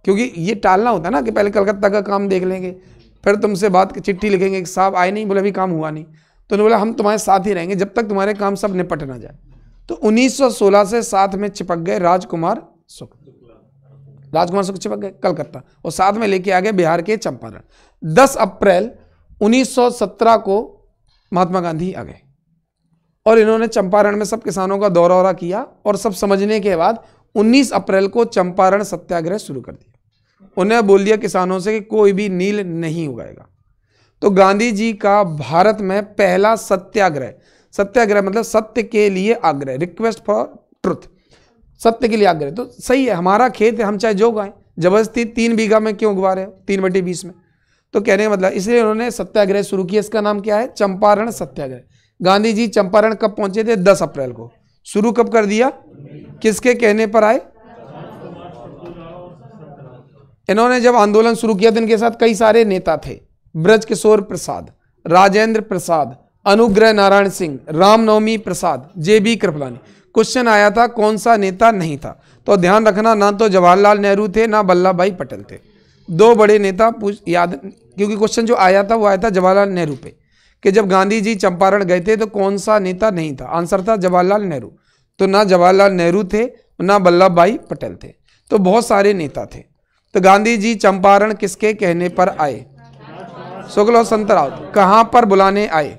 क्योंकि ये टालना होता है ना कि पहले कलकत्ता का काम देख लेंगे फिर तुमसे बात चिट्ठी लिखेंगे कि साहब आए नहीं बोले अभी काम हुआ नहीं तो उन्होंने बोला हम तुम्हारे साथ ही रहेंगे जब तक तुम्हारे काम सब निपट ना जाए तो 1916 से साथ में चिपक गए राजकुमार सुख राजकुमार सुख चिपक गए कलकत्ता और साथ में लेके आ गए बिहार के चंपारण 10 अप्रैल 1917 को महात्मा गांधी आ गए और इन्होंने चंपारण में सब किसानों का दौरा किया और सब समझने के बाद 19 अप्रैल को चंपारण सत्याग्रह शुरू कर दिया उन्हें बोल दिया किसानों से कि कोई भी नील नहीं उगाएगा तो गांधी जी का भारत में पहला सत्याग्रह सत्याग्रह मतलब सत्य के लिए आग्रह रिक्वेस्ट फॉर ट्रुथ सत्य के लिए आग्रह तो सही है हमारा खेत है हम चाहे जो उगाएं जबरदस्ती तीन बीघा में क्यों उगवा रहे हो तीन बटे बीस में तो कहने का मतलब इसलिए उन्होंने सत्याग्रह शुरू किया इसका नाम क्या है चंपारण सत्याग्रह गांधी जी चंपारण कब पहुंचे थे दस अप्रैल को शुरू कब कर दिया किसके कहने पर आए इन्होंने जब आंदोलन शुरू किया तो इनके साथ कई सारे नेता थे ब्रज किशोर प्रसाद Rajendra Prasad Anugrah Narayan Singh Ramnavami Prasad J B Kripalani question आया था कौन सा नेता नहीं था तो ध्यान रखना ना तो जवाहरलाल नेहरू थे ना वल्लभ भाई पटेल थे दो बड़े नेता पूछ याद क्योंकि क्वेश्चन जो आया था वो आया था जवाहरलाल नेहरू पे कि जब गांधी जी चंपारण गए थे तो कौन सा नेता नहीं था आंसर था जवाहरलाल नेहरू तो ना जवाहरलाल नेहरू थे ना वल्लभ भाई पटेल थे तो बहुत सारे नेता थे तो गांधी जी चंपारण किसके कहने पर आए शुक्ल संत राउत कहाँ पर बुलाने आए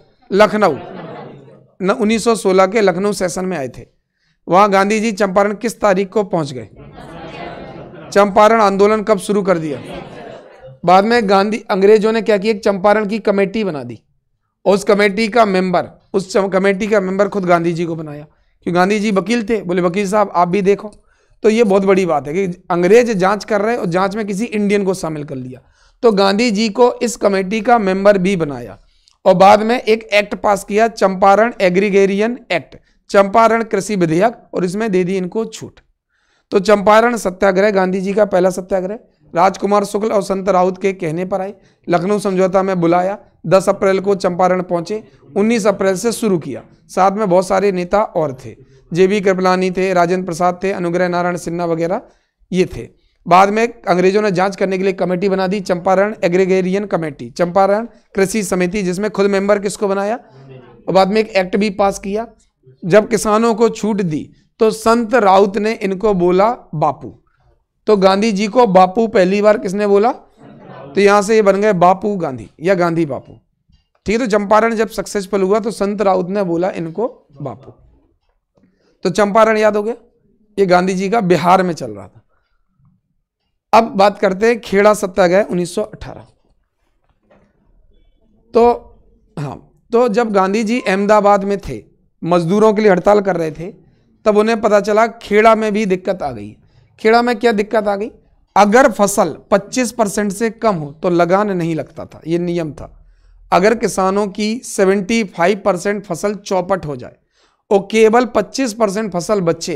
लखनऊ न 1916 के लखनऊ सेशन में आए थे वहाँ गांधी जी चंपारण किस तारीख को पहुँच गए चंपारण आंदोलन कब शुरू कर दिया बाद में गांधी अंग्रेजों ने क्या किया चंपारण की कमेटी बना दी और उस कमेटी का मेंबर उस कमेटी का मेंबर खुद गांधी जी को बनाया क्योंकि गांधी जी वकील थे बोले वकील साहब आप भी देखो तो ये बहुत बड़ी बात है कि अंग्रेज जांच कर रहे और जांच में किसी इंडियन को शामिल कर लिया तो गांधी जी को इस कमेटी का मेंबर भी बनाया और बाद में एक एक्ट पास किया चंपारण एग्रीगेरियन एक्ट चंपारण कृषि विधेयक और इसमें दे दी इनको छूट तो चंपारण सत्याग्रह गांधी जी का पहला सत्याग्रह राजकुमार शुक्ल और संत राउत के कहने पर आए लखनऊ समझौता में बुलाया 10 अप्रैल को चंपारण पहुंचे 19 अप्रैल से शुरू किया साथ में बहुत सारे नेता और थे जे बी कृपलानी थे राजेंद्र प्रसाद थे अनुग्रह नारायण सिन्हा वगैरह ये थे बाद में अंग्रेजों ने जांच करने के लिए कमेटी बना दी चंपारण एग्रीगेरियन कमेटी चंपारण कृषि समिति जिसमें खुद मेंबर किसको बनाया और बाद में एक एक्ट भी पास किया जब किसानों को छूट दी तो संत राउत ने इनको बोला बापू तो गांधी जी को बापू पहली बार किसने बोला तो यहाँ से ये बन गए बापू गांधी या गांधी बापू ठीक है तो चंपारण जब सक्सेसफुल हुआ तो संत राउत ने बोला इनको बापू तो चंपारण याद हो गया ये गांधी जी का बिहार में चल रहा था अब बात करते हैं खेड़ा सत्याग्रह 1918 तो हाँ तो जब गांधी जी अहमदाबाद में थे मजदूरों के लिए हड़ताल कर रहे थे तब उन्हें पता चला खेड़ा में भी दिक्कत आ गई खेड़ा में क्या दिक्कत आ गई अगर फसल 25 परसेंट से कम हो तो लगान नहीं लगता था ये नियम था अगर किसानों की 75 परसेंट फसल चौपट हो जाए और केवल 25 परसेंट फसल बचे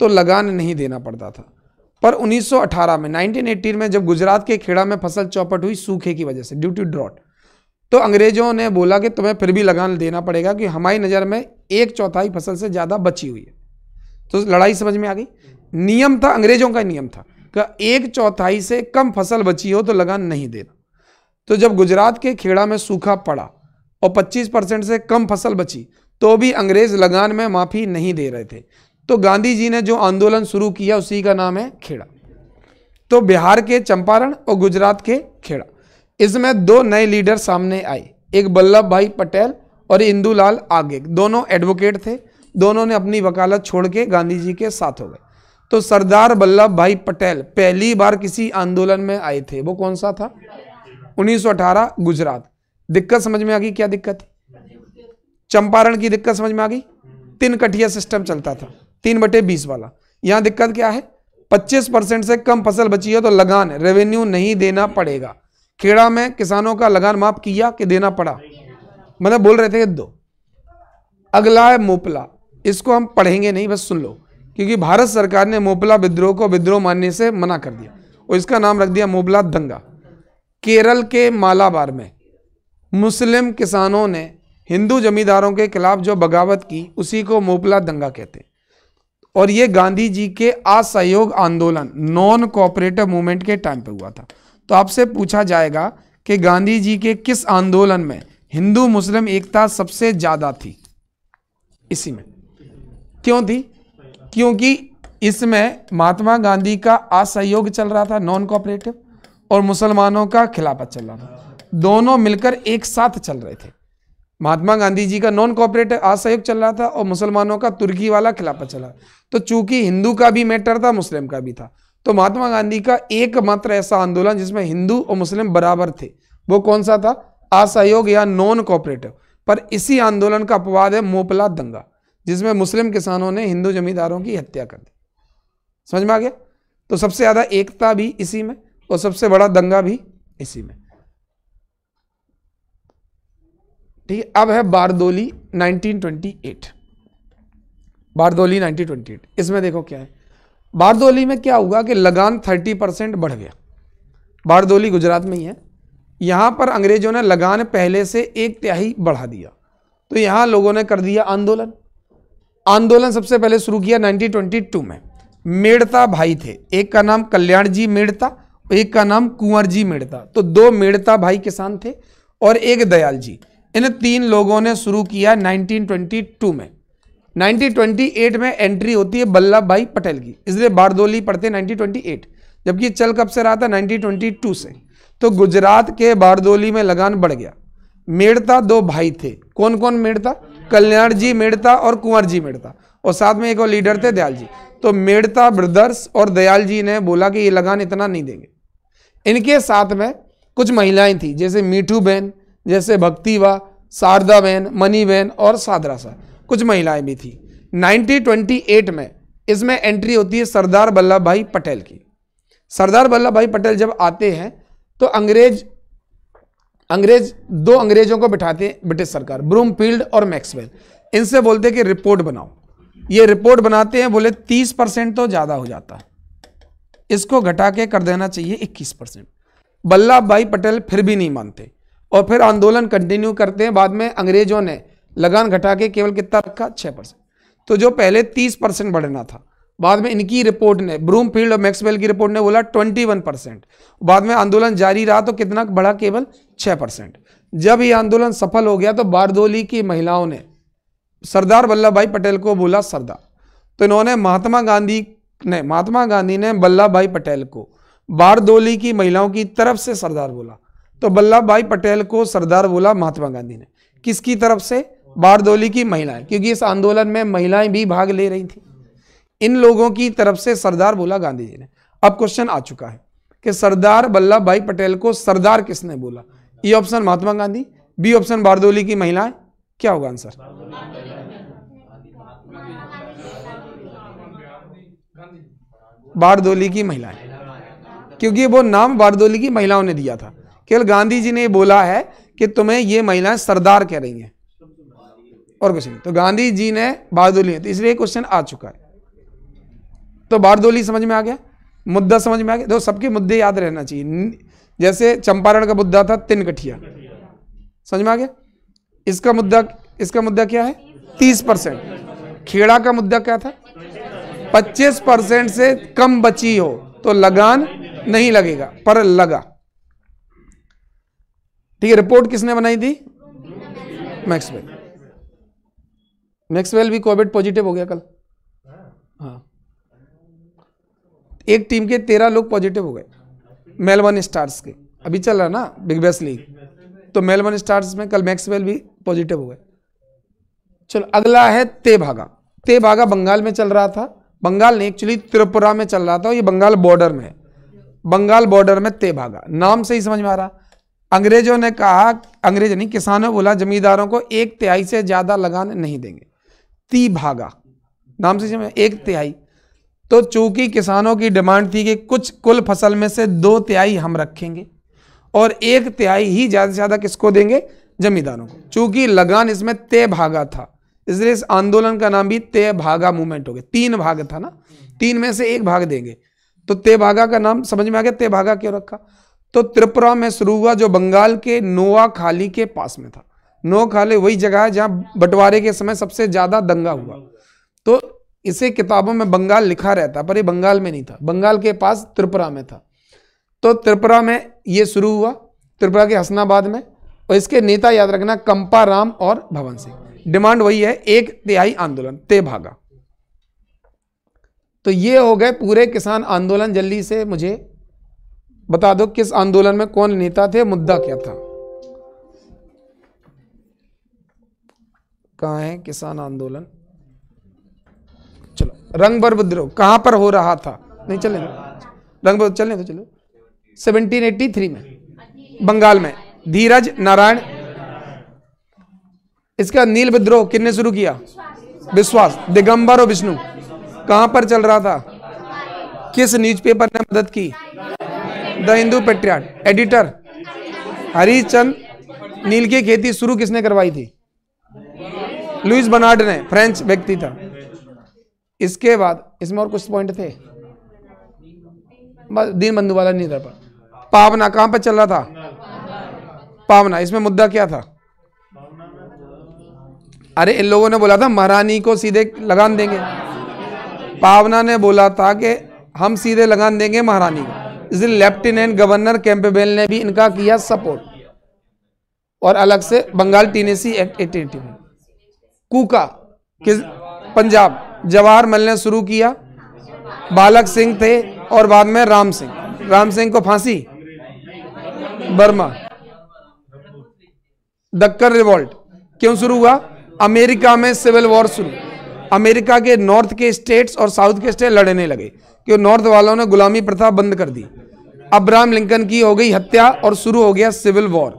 तो लगान नहीं देना पड़ता था पर 1918 में 1918 में जब गुजरात के खेड़ा में फसल चौपट हुई सूखे की वजह से ड्यू टू ड्रॉट तो अंग्रेजों ने बोला कि तुम्हें फिर भी लगान देना पड़ेगा कि हमारी नज़र में एक चौथाई फसल से ज़्यादा बची हुई है तो लड़ाई समझ में आ गई नियम था अंग्रेजों का नियम था कि एक चौथाई से कम फसल बची हो तो लगान नहीं देना तो जब गुजरात के खेड़ा में सूखा पड़ा और 25 परसेंट से कम फसल बची तो भी अंग्रेज़ लगान में माफ़ी नहीं दे रहे थे तो गांधी जी ने जो आंदोलन शुरू किया उसी का नाम है खेड़ा तो बिहार के चंपारण और गुजरात के खेड़ा इसमें दो नए लीडर सामने आए एक वल्लभ भाई पटेल और इंदूलाल आगे दोनों एडवोकेट थे दोनों ने अपनी वकालत छोड़ के गांधी जी के साथ हो गए तो सरदार वल्लभ भाई पटेल पहली बार किसी आंदोलन में आए थे वो कौन सा था 1918 गुजरात दिक्कत समझ में आ गई क्या दिक्कत थी चंपारण की दिक्कत समझ में आ गई तीन कटिया सिस्टम चलता था तीन बटे बीस वाला यहाँ दिक्कत क्या है पच्चीस परसेंट से कम फसल बची है तो लगान रेवेन्यू नहीं देना पड़ेगा खेड़ा में किसानों का लगान माफ किया कि देना पड़ा मतलब बोल रहे थे दो अगला है मोपला इसको हम पढ़ेंगे नहीं बस सुन लो क्योंकि भारत सरकार ने मोपला विद्रोह को विद्रोह मानने से मना कर दिया और इसका नाम रख दिया मोपला दंगा केरल के मालाबार में मुस्लिम किसानों ने हिंदू जमींदारों के खिलाफ जो बगावत की उसी को मोपला दंगा कहते हैं और ये गांधी जी के असहयोग आंदोलन नॉन कोऑपरेटिव मूवमेंट के टाइम पे हुआ था तो आपसे पूछा जाएगा कि गांधी जी के किस आंदोलन में हिंदू मुस्लिम एकता सबसे ज़्यादा थी इसी में क्यों थी क्योंकि इसमें महात्मा गांधी का असहयोग चल रहा था नॉन कोऑपरेटिव और मुसलमानों का खिलाफत चल रहा था दोनों मिलकर एक साथ चल रहे थे महात्मा गांधी जी का नॉन कॉपरेट असहयोग चल रहा था और मुसलमानों का तुर्की वाला खिलाफत चला तो चूंकि हिंदू का भी मैटर था मुस्लिम का भी था तो महात्मा गांधी का एकमात्र ऐसा आंदोलन जिसमें हिंदू और मुस्लिम बराबर थे वो कौन सा था असहयोग या नॉन कॉपरेटिव पर इसी आंदोलन का अपवाद है मोपला दंगा जिसमें मुस्लिम किसानों ने हिंदू जमींदारों की हत्या कर दी समझ में आ गया तो सबसे ज़्यादा एकता भी इसी में और सबसे बड़ा दंगा भी इसी में ठीक है अब है बारदोली 1928 बारदोली 1928 इसमें देखो क्या है बारदोली में क्या हुआ कि लगान 30 परसेंट बढ़ गया बारदोली गुजरात में ही है यहाँ पर अंग्रेजों ने लगान पहले से एक तिहाई बढ़ा दिया तो यहाँ लोगों ने कर दिया आंदोलन आंदोलन सबसे पहले शुरू किया 1922 में मेड़ता भाई थे एक का नाम कल्याण जी मेड़ता एक का नाम कुंवर जी मेड़ता तो दो मेड़ता भाई किसान थे और एक दयाल जी इन तीन लोगों ने शुरू किया 1922 में 1928 में एंट्री होती है वल्लभ भाई पटेल की इसलिए बारदोली पढ़ते 1928 जबकि चल कब से रहा था 1922 से तो गुजरात के बारदोली में लगान बढ़ गया मेड़ता दो भाई थे कौन कौन मेड़ता कल्याण जी मेड़ता और कुंवर जी मेड़ता और साथ में एक और लीडर थे दयाल जी तो मेड़ता ब्रदर्स और दयाल जी ने बोला कि ये लगान इतना नहीं देंगे इनके साथ में कुछ महिलाएं थी जैसे मीठू बहन जैसे भक्ति व शारदा बहन मनी बहन और सादरा सा कुछ महिलाएं भी थी 1928 में इसमें एंट्री होती है सरदार वल्लभ भाई पटेल की सरदार वल्लभ भाई पटेल जब आते हैं तो अंग्रेज अंग्रेज दो अंग्रेजों को बिठाते हैं ब्रिटिश सरकार ब्रूमफील्ड और मैक्सवेल इनसे बोलते कि रिपोर्ट बनाओ ये रिपोर्ट बनाते हैं बोले तीस परसेंट तो ज़्यादा हो जाता है इसको घटा के कर देना चाहिए इक्कीस परसेंट वल्लभ भाई पटेल फिर भी नहीं मानते और फिर आंदोलन कंटिन्यू करते हैं बाद में अंग्रेजों ने लगान घटा के केवल कितना रखा छः परसेंट तो जो पहले तीस परसेंट बढ़ना था बाद में इनकी रिपोर्ट ने ब्रूम फील्ड और मैक्सवेल की रिपोर्ट ने बोला ट्वेंटी वन परसेंट बाद में आंदोलन जारी रहा तो कितना बढ़ा केवल छः परसेंट जब ये आंदोलन सफल हो गया तो बारदोली की महिलाओं ने सरदार वल्लभ भाई पटेल को बोला सरदार तो इन्होंने महात्मा गांधी ने महात्मा गांधी ने वल्लभ भाई पटेल को बारदोली की महिलाओं की तरफ से सरदार बोला तो वल्लभ भाई पटेल को सरदार बोला महात्मा गांधी ने किसकी तरफ से बारदोली की महिलाएं क्योंकि इस आंदोलन में महिलाएं भी भाग ले रही थी इन लोगों की तरफ से सरदार बोला गांधी जी ने अब क्वेश्चन आ चुका है कि सरदार वल्लभ भाई पटेल को सरदार किसने बोला ये option Mahatma Gandhi B option Bardoli की महिलाएं क्या होगा आंसर बारदोली की महिलाएं क्योंकि वो नाम बारदोली की महिलाओं ने दिया था केवल गांधी जी ने बोला है कि तुम्हें ये महिलाएं सरदार कह रही हैं और कुछ नहीं तो गांधी जी ने बारदोली तो इसलिए क्वेश्चन आ चुका है तो बारदोली समझ में आ गया मुद्दा समझ में आ गया तो सबके मुद्दे याद रहना चाहिए जैसे चंपारण का मुद्दा था तिन कठिया समझ में आ गया इसका मुद्दा इसका मुद्दा क्या है तीस परसेंट खेड़ा का मुद्दा क्या था पच्चीस परसेंट से कम बची हो तो लगान नहीं लगेगा पर लगा ठीक है रिपोर्ट किसने बनाई थी मैक्सवेल मैक्सवेल भी कोविड पॉजिटिव हो गया कल हाँ एक टीम के तेरह लोग पॉजिटिव हो गए मेलबर्न स्टार्स के अभी चल रहा ना बिग बैस लीग तो मेलबर्न स्टार्स में कल मैक्सवेल भी पॉजिटिव हो गए चलो अगला है ते भागा ते भागा बंगाल में चल रहा था बंगाल नहीं एक्चुअली त्रिपुरा में चल रहा था ये बंगाल बॉर्डर में है बंगाल बॉर्डर में ते भागा नाम से ही समझ में आ रहा अंग्रेजों ने कहा अंग्रेज नहीं किसानों बोला जमींदारों को एक तिहाई से ज़्यादा लगान नहीं देंगे ती भागा नाम से एक तिहाई तो चूंकि किसानों की डिमांड थी कि कुछ कुल फसल में से दो तिहाई हम रखेंगे और एक तिहाई ही ज़्यादा से ज़्यादा किसको देंगे जमींदारों को चूंकि लगान इसमें ते भागा था इसलिए इस आंदोलन का नाम भी ते भागा मूवमेंट हो गया तीन भाग था ना तीन में से एक भाग देंगे तो ते भागा का नाम समझ में आ गया ते भागा क्यों रखा तो त्रिपुरा में शुरू हुआ जो बंगाल के नोआ खाली के पास में था नोआ खाली वही जगह है जहां बंटवारे के समय सबसे ज़्यादा दंगा हुआ तो इसे किताबों में बंगाल लिखा रहता पर ये बंगाल में नहीं था बंगाल के पास त्रिपुरा में था तो त्रिपुरा में ये शुरू हुआ त्रिपुरा के हसनाबाद में और इसके नेता याद रखना कंपा राम और भवन सिंह डिमांड वही है एक तिहाई आंदोलन ते भागा तो ये हो गए पूरे किसान आंदोलन जल्दी से मुझे बता दो किस आंदोलन में कौन नेता थे मुद्दा क्या था कहा है किसान आंदोलन चलो रंग बर विद्रोह कहां पर हो रहा था नहीं चले रंग पर तो चलो तो सेवनटीन एट्टी थ्री में बंगाल में धीरज नारायण इसका नील विद्रोह किसने शुरू किया विश्वास दिगंबर और विष्णु कहां पर चल रहा था किस न्यूज़पेपर ने मदद की the Hindu Patriot editor Harichand नील की खेती शुरू किसने करवाई थी लुइस बनाड ने फ्रेंच व्यक्ति था इसके बाद इसमें और कुछ पॉइंट थे बस दीन बंधु वाला नहीं था पर पावना कहां पर चल रहा था पावना इसमें मुद्दा क्या था अरे इन लोगों ने बोला था महारानी को सीधे लगान देंगे पावना ने बोला था कि हम सीधे लगान देंगे महारानी को इसलिए लेफ्टिनेंट गवर्नर कैंपेबेल ने भी इनका किया सपोर्ट और अलग से बंगाल टीनेसी एक्ट एटी में कूका किस पंजाब मल ने शुरू किया बालक सिंह थे और बाद में राम सिंह राम सिंह को फांसी बर्मा दक्कर रिवॉल्ट क्यों शुरू हुआ अमेरिका में सिविल वॉर शुरू अमेरिका के नॉर्थ के स्टेट्स और साउथ के स्टेट लड़ने लगे कि नॉर्थ वालों ने गुलामी प्रथा बंद कर दी अब्राहम लिंकन की हो गई हत्या और शुरू हो गया सिविल वॉर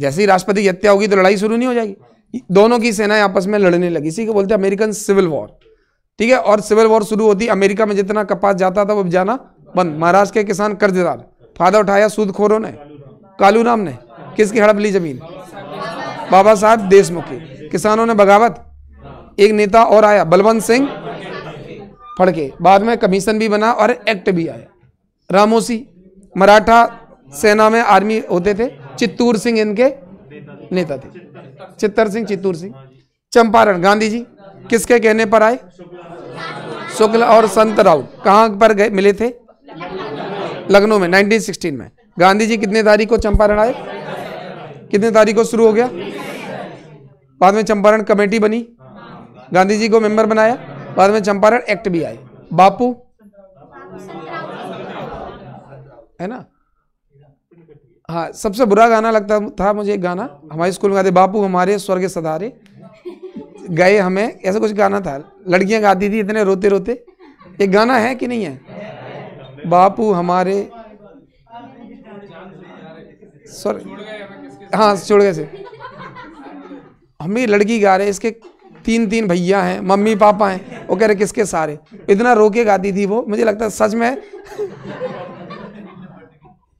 जैसे ही राष्ट्रपति की हत्या होगी तो लड़ाई शुरू नहीं हो जाएगी दोनों की सेनाएं आपस में लड़ने लगी इसी को बोलते हैं अमेरिकन सिविल वॉर ठीक है और सिविल वॉर शुरू होती अमेरिका में जितना कपास जाता था वो जाना बंद महाराष्ट्र के किसान कर्जदार फायदा उठाया सूदखोरों ने कालू नाम ने किसकी हड़प ली जमीन बाबा साहब देशमुखी किसानों ने बगावत एक नेता और आया बलवंत सिंह फड़के बाद में कमीशन भी बना और एक्ट भी आया रामोसी मराठा सेना में आर्मी होते थे चित्तूर सिंह इनके नेता थे चित्तर सिंह चित्तूर सिंह चंपारण गांधी जी किसके कहने पर आए शुक्ल और संत राउत कहाँ पर गए मिले थे लखनऊ में 1916 में गांधी जी कितने तारीख को चंपारण आए कितने तारीख को शुरू हो गया बाद में चंपारण कमेटी बनी गांधी जी को मेंबर बनाया बाद में चंपारण एक्ट भी आए बापू है ना हाँ सबसे बुरा गाना लगता था मुझे एक गाना हमारे स्कूल में गाते बापू हमारे स्वर्ग सदारे गए हमें ऐसा कुछ गाना था लड़कियां गाती थी इतने रोते रोते एक गाना है कि नहीं है बापू हमारे सॉरी हाँ छोड़ गए से हम भी लड़की गा रहे इसके तीन तीन भैया हैं मम्मी पापा हैं वो कह रहे किसके सारे इतना रोके गाती थी वो मुझे लगता है सच में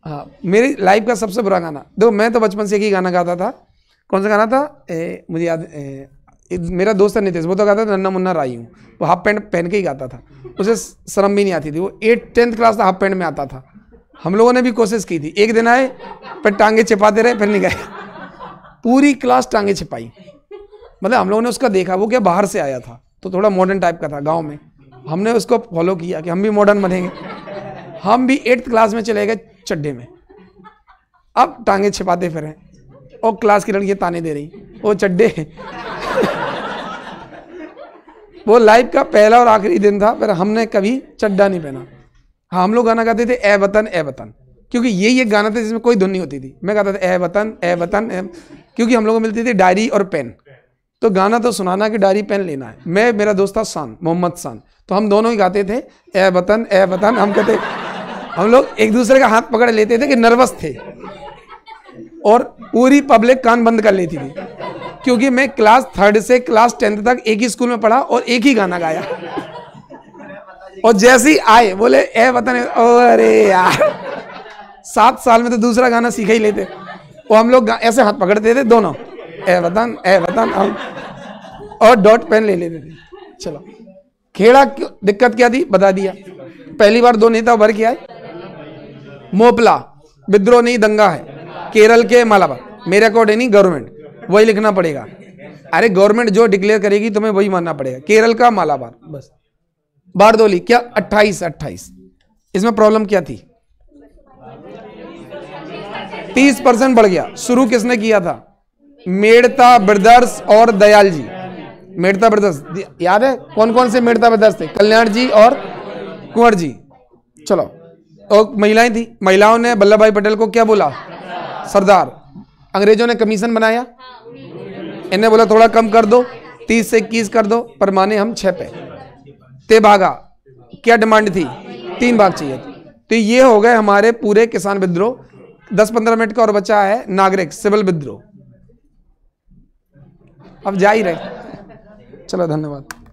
हाँ मेरी लाइफ का सबसे बुरा गाना देखो मैं तो बचपन से एक ही गाना गाता था कौन सा गाना था ए, मुझे याद मेरा दोस्त है नितेश वो तो गाता था नन्ना मुन्ना राई हूँ वो हाफ पैंट पहन के ही गाता था उसे शर्म भी नहीं आती थी वो एट टेंथ क्लास था हाफ पैंट में आता था हम लोगों ने भी कोशिश की थी एक दिन आए फिर टांगे छिपाते रहे फिर नहीं गए पूरी क्लास टांगे छिपाई मतलब हम लोगों ने उसका देखा वो क्या बाहर से आया था तो थोड़ा मॉडर्न टाइप का था गाँव में हमने उसको फॉलो किया कि हम भी मॉडर्न बनेंगे हम भी एट्थ क्लास में चले गए चड्डे में अब टांगे छिपाते फिर हैं और क्लास की लड़कियां ताने दे रही वो चड्डे वो लाइफ का पहला और आखिरी दिन था पर हमने कभी चड्डा नहीं पहना हाँ हम लोग गाना गाते थे ए वतन ए वतन क्योंकि ये ये गाना था जिसमें कोई धुन नहीं होती थी मैं गाता था ए वतन ए वतन ए... क्योंकि हम लोग को मिलती थी डायरी और पेन तो गाना तो सुनाना कि डायरी पेन लेना है मैं मेरा दोस्त था सान मोहम्मद सान तो हम दोनों ही गाते थे ए वतन ए वतन हम कहते हम लोग एक दूसरे का हाथ पकड़ लेते थे कि नर्वस थे और पूरी पब्लिक कान बंद कर लेती थी क्योंकि मैं क्लास थर्ड से क्लास टेंथ तक एक ही स्कूल में पढ़ा और एक ही गाना गाया और जैसे ही आए बोले ए वतन अरे यार सात साल में तो दूसरा गाना सीखा ही लेते और हम लोग ऐसे हाथ पकड़ते थे दोनों वतन ए वतन और डॉट पेन ले लेते थे चलो खेड़ा क्यों दिक्कत क्या थी बता दिया पहली बार दो नेता उभर के आए मोपला विद्रोह नहीं दंगा है केरल के मालाबार मेरे अकॉर्डिंग नहीं गवर्नमेंट वही लिखना पड़ेगा अरे गवर्नमेंट जो डिक्लेयर करेगी तुम्हें वही मानना पड़ेगा केरल का मालाबार बस बारदोली क्या अट्ठाईस अट्ठाईस इसमें प्रॉब्लम क्या थी तीस परसेंट बढ़ गया शुरू किसने किया था मेड़ता ब्रदर्स और दयाल जी मेड़ता ब्रदर्स याद है कौन कौन से मेड़ता ब्रदर्स थे कल्याण जी और कुंवर जी चलो और महिलाएं थी महिलाओं ने वल्लभ भाई पटेल को क्या बोला सरदार अंग्रेजों ने कमीशन बनाया इन्हें बोला थोड़ा कम कर दो तीस से इक्कीस कर दो पर माने हम छह पे ते भागा क्या डिमांड थी तीन भाग चाहिए तो ये हो गए हमारे पूरे किसान विद्रोह दस पंद्रह मिनट का और बचा है नागरिक सिविल विद्रोह अब जा ही रहे चलो धन्यवाद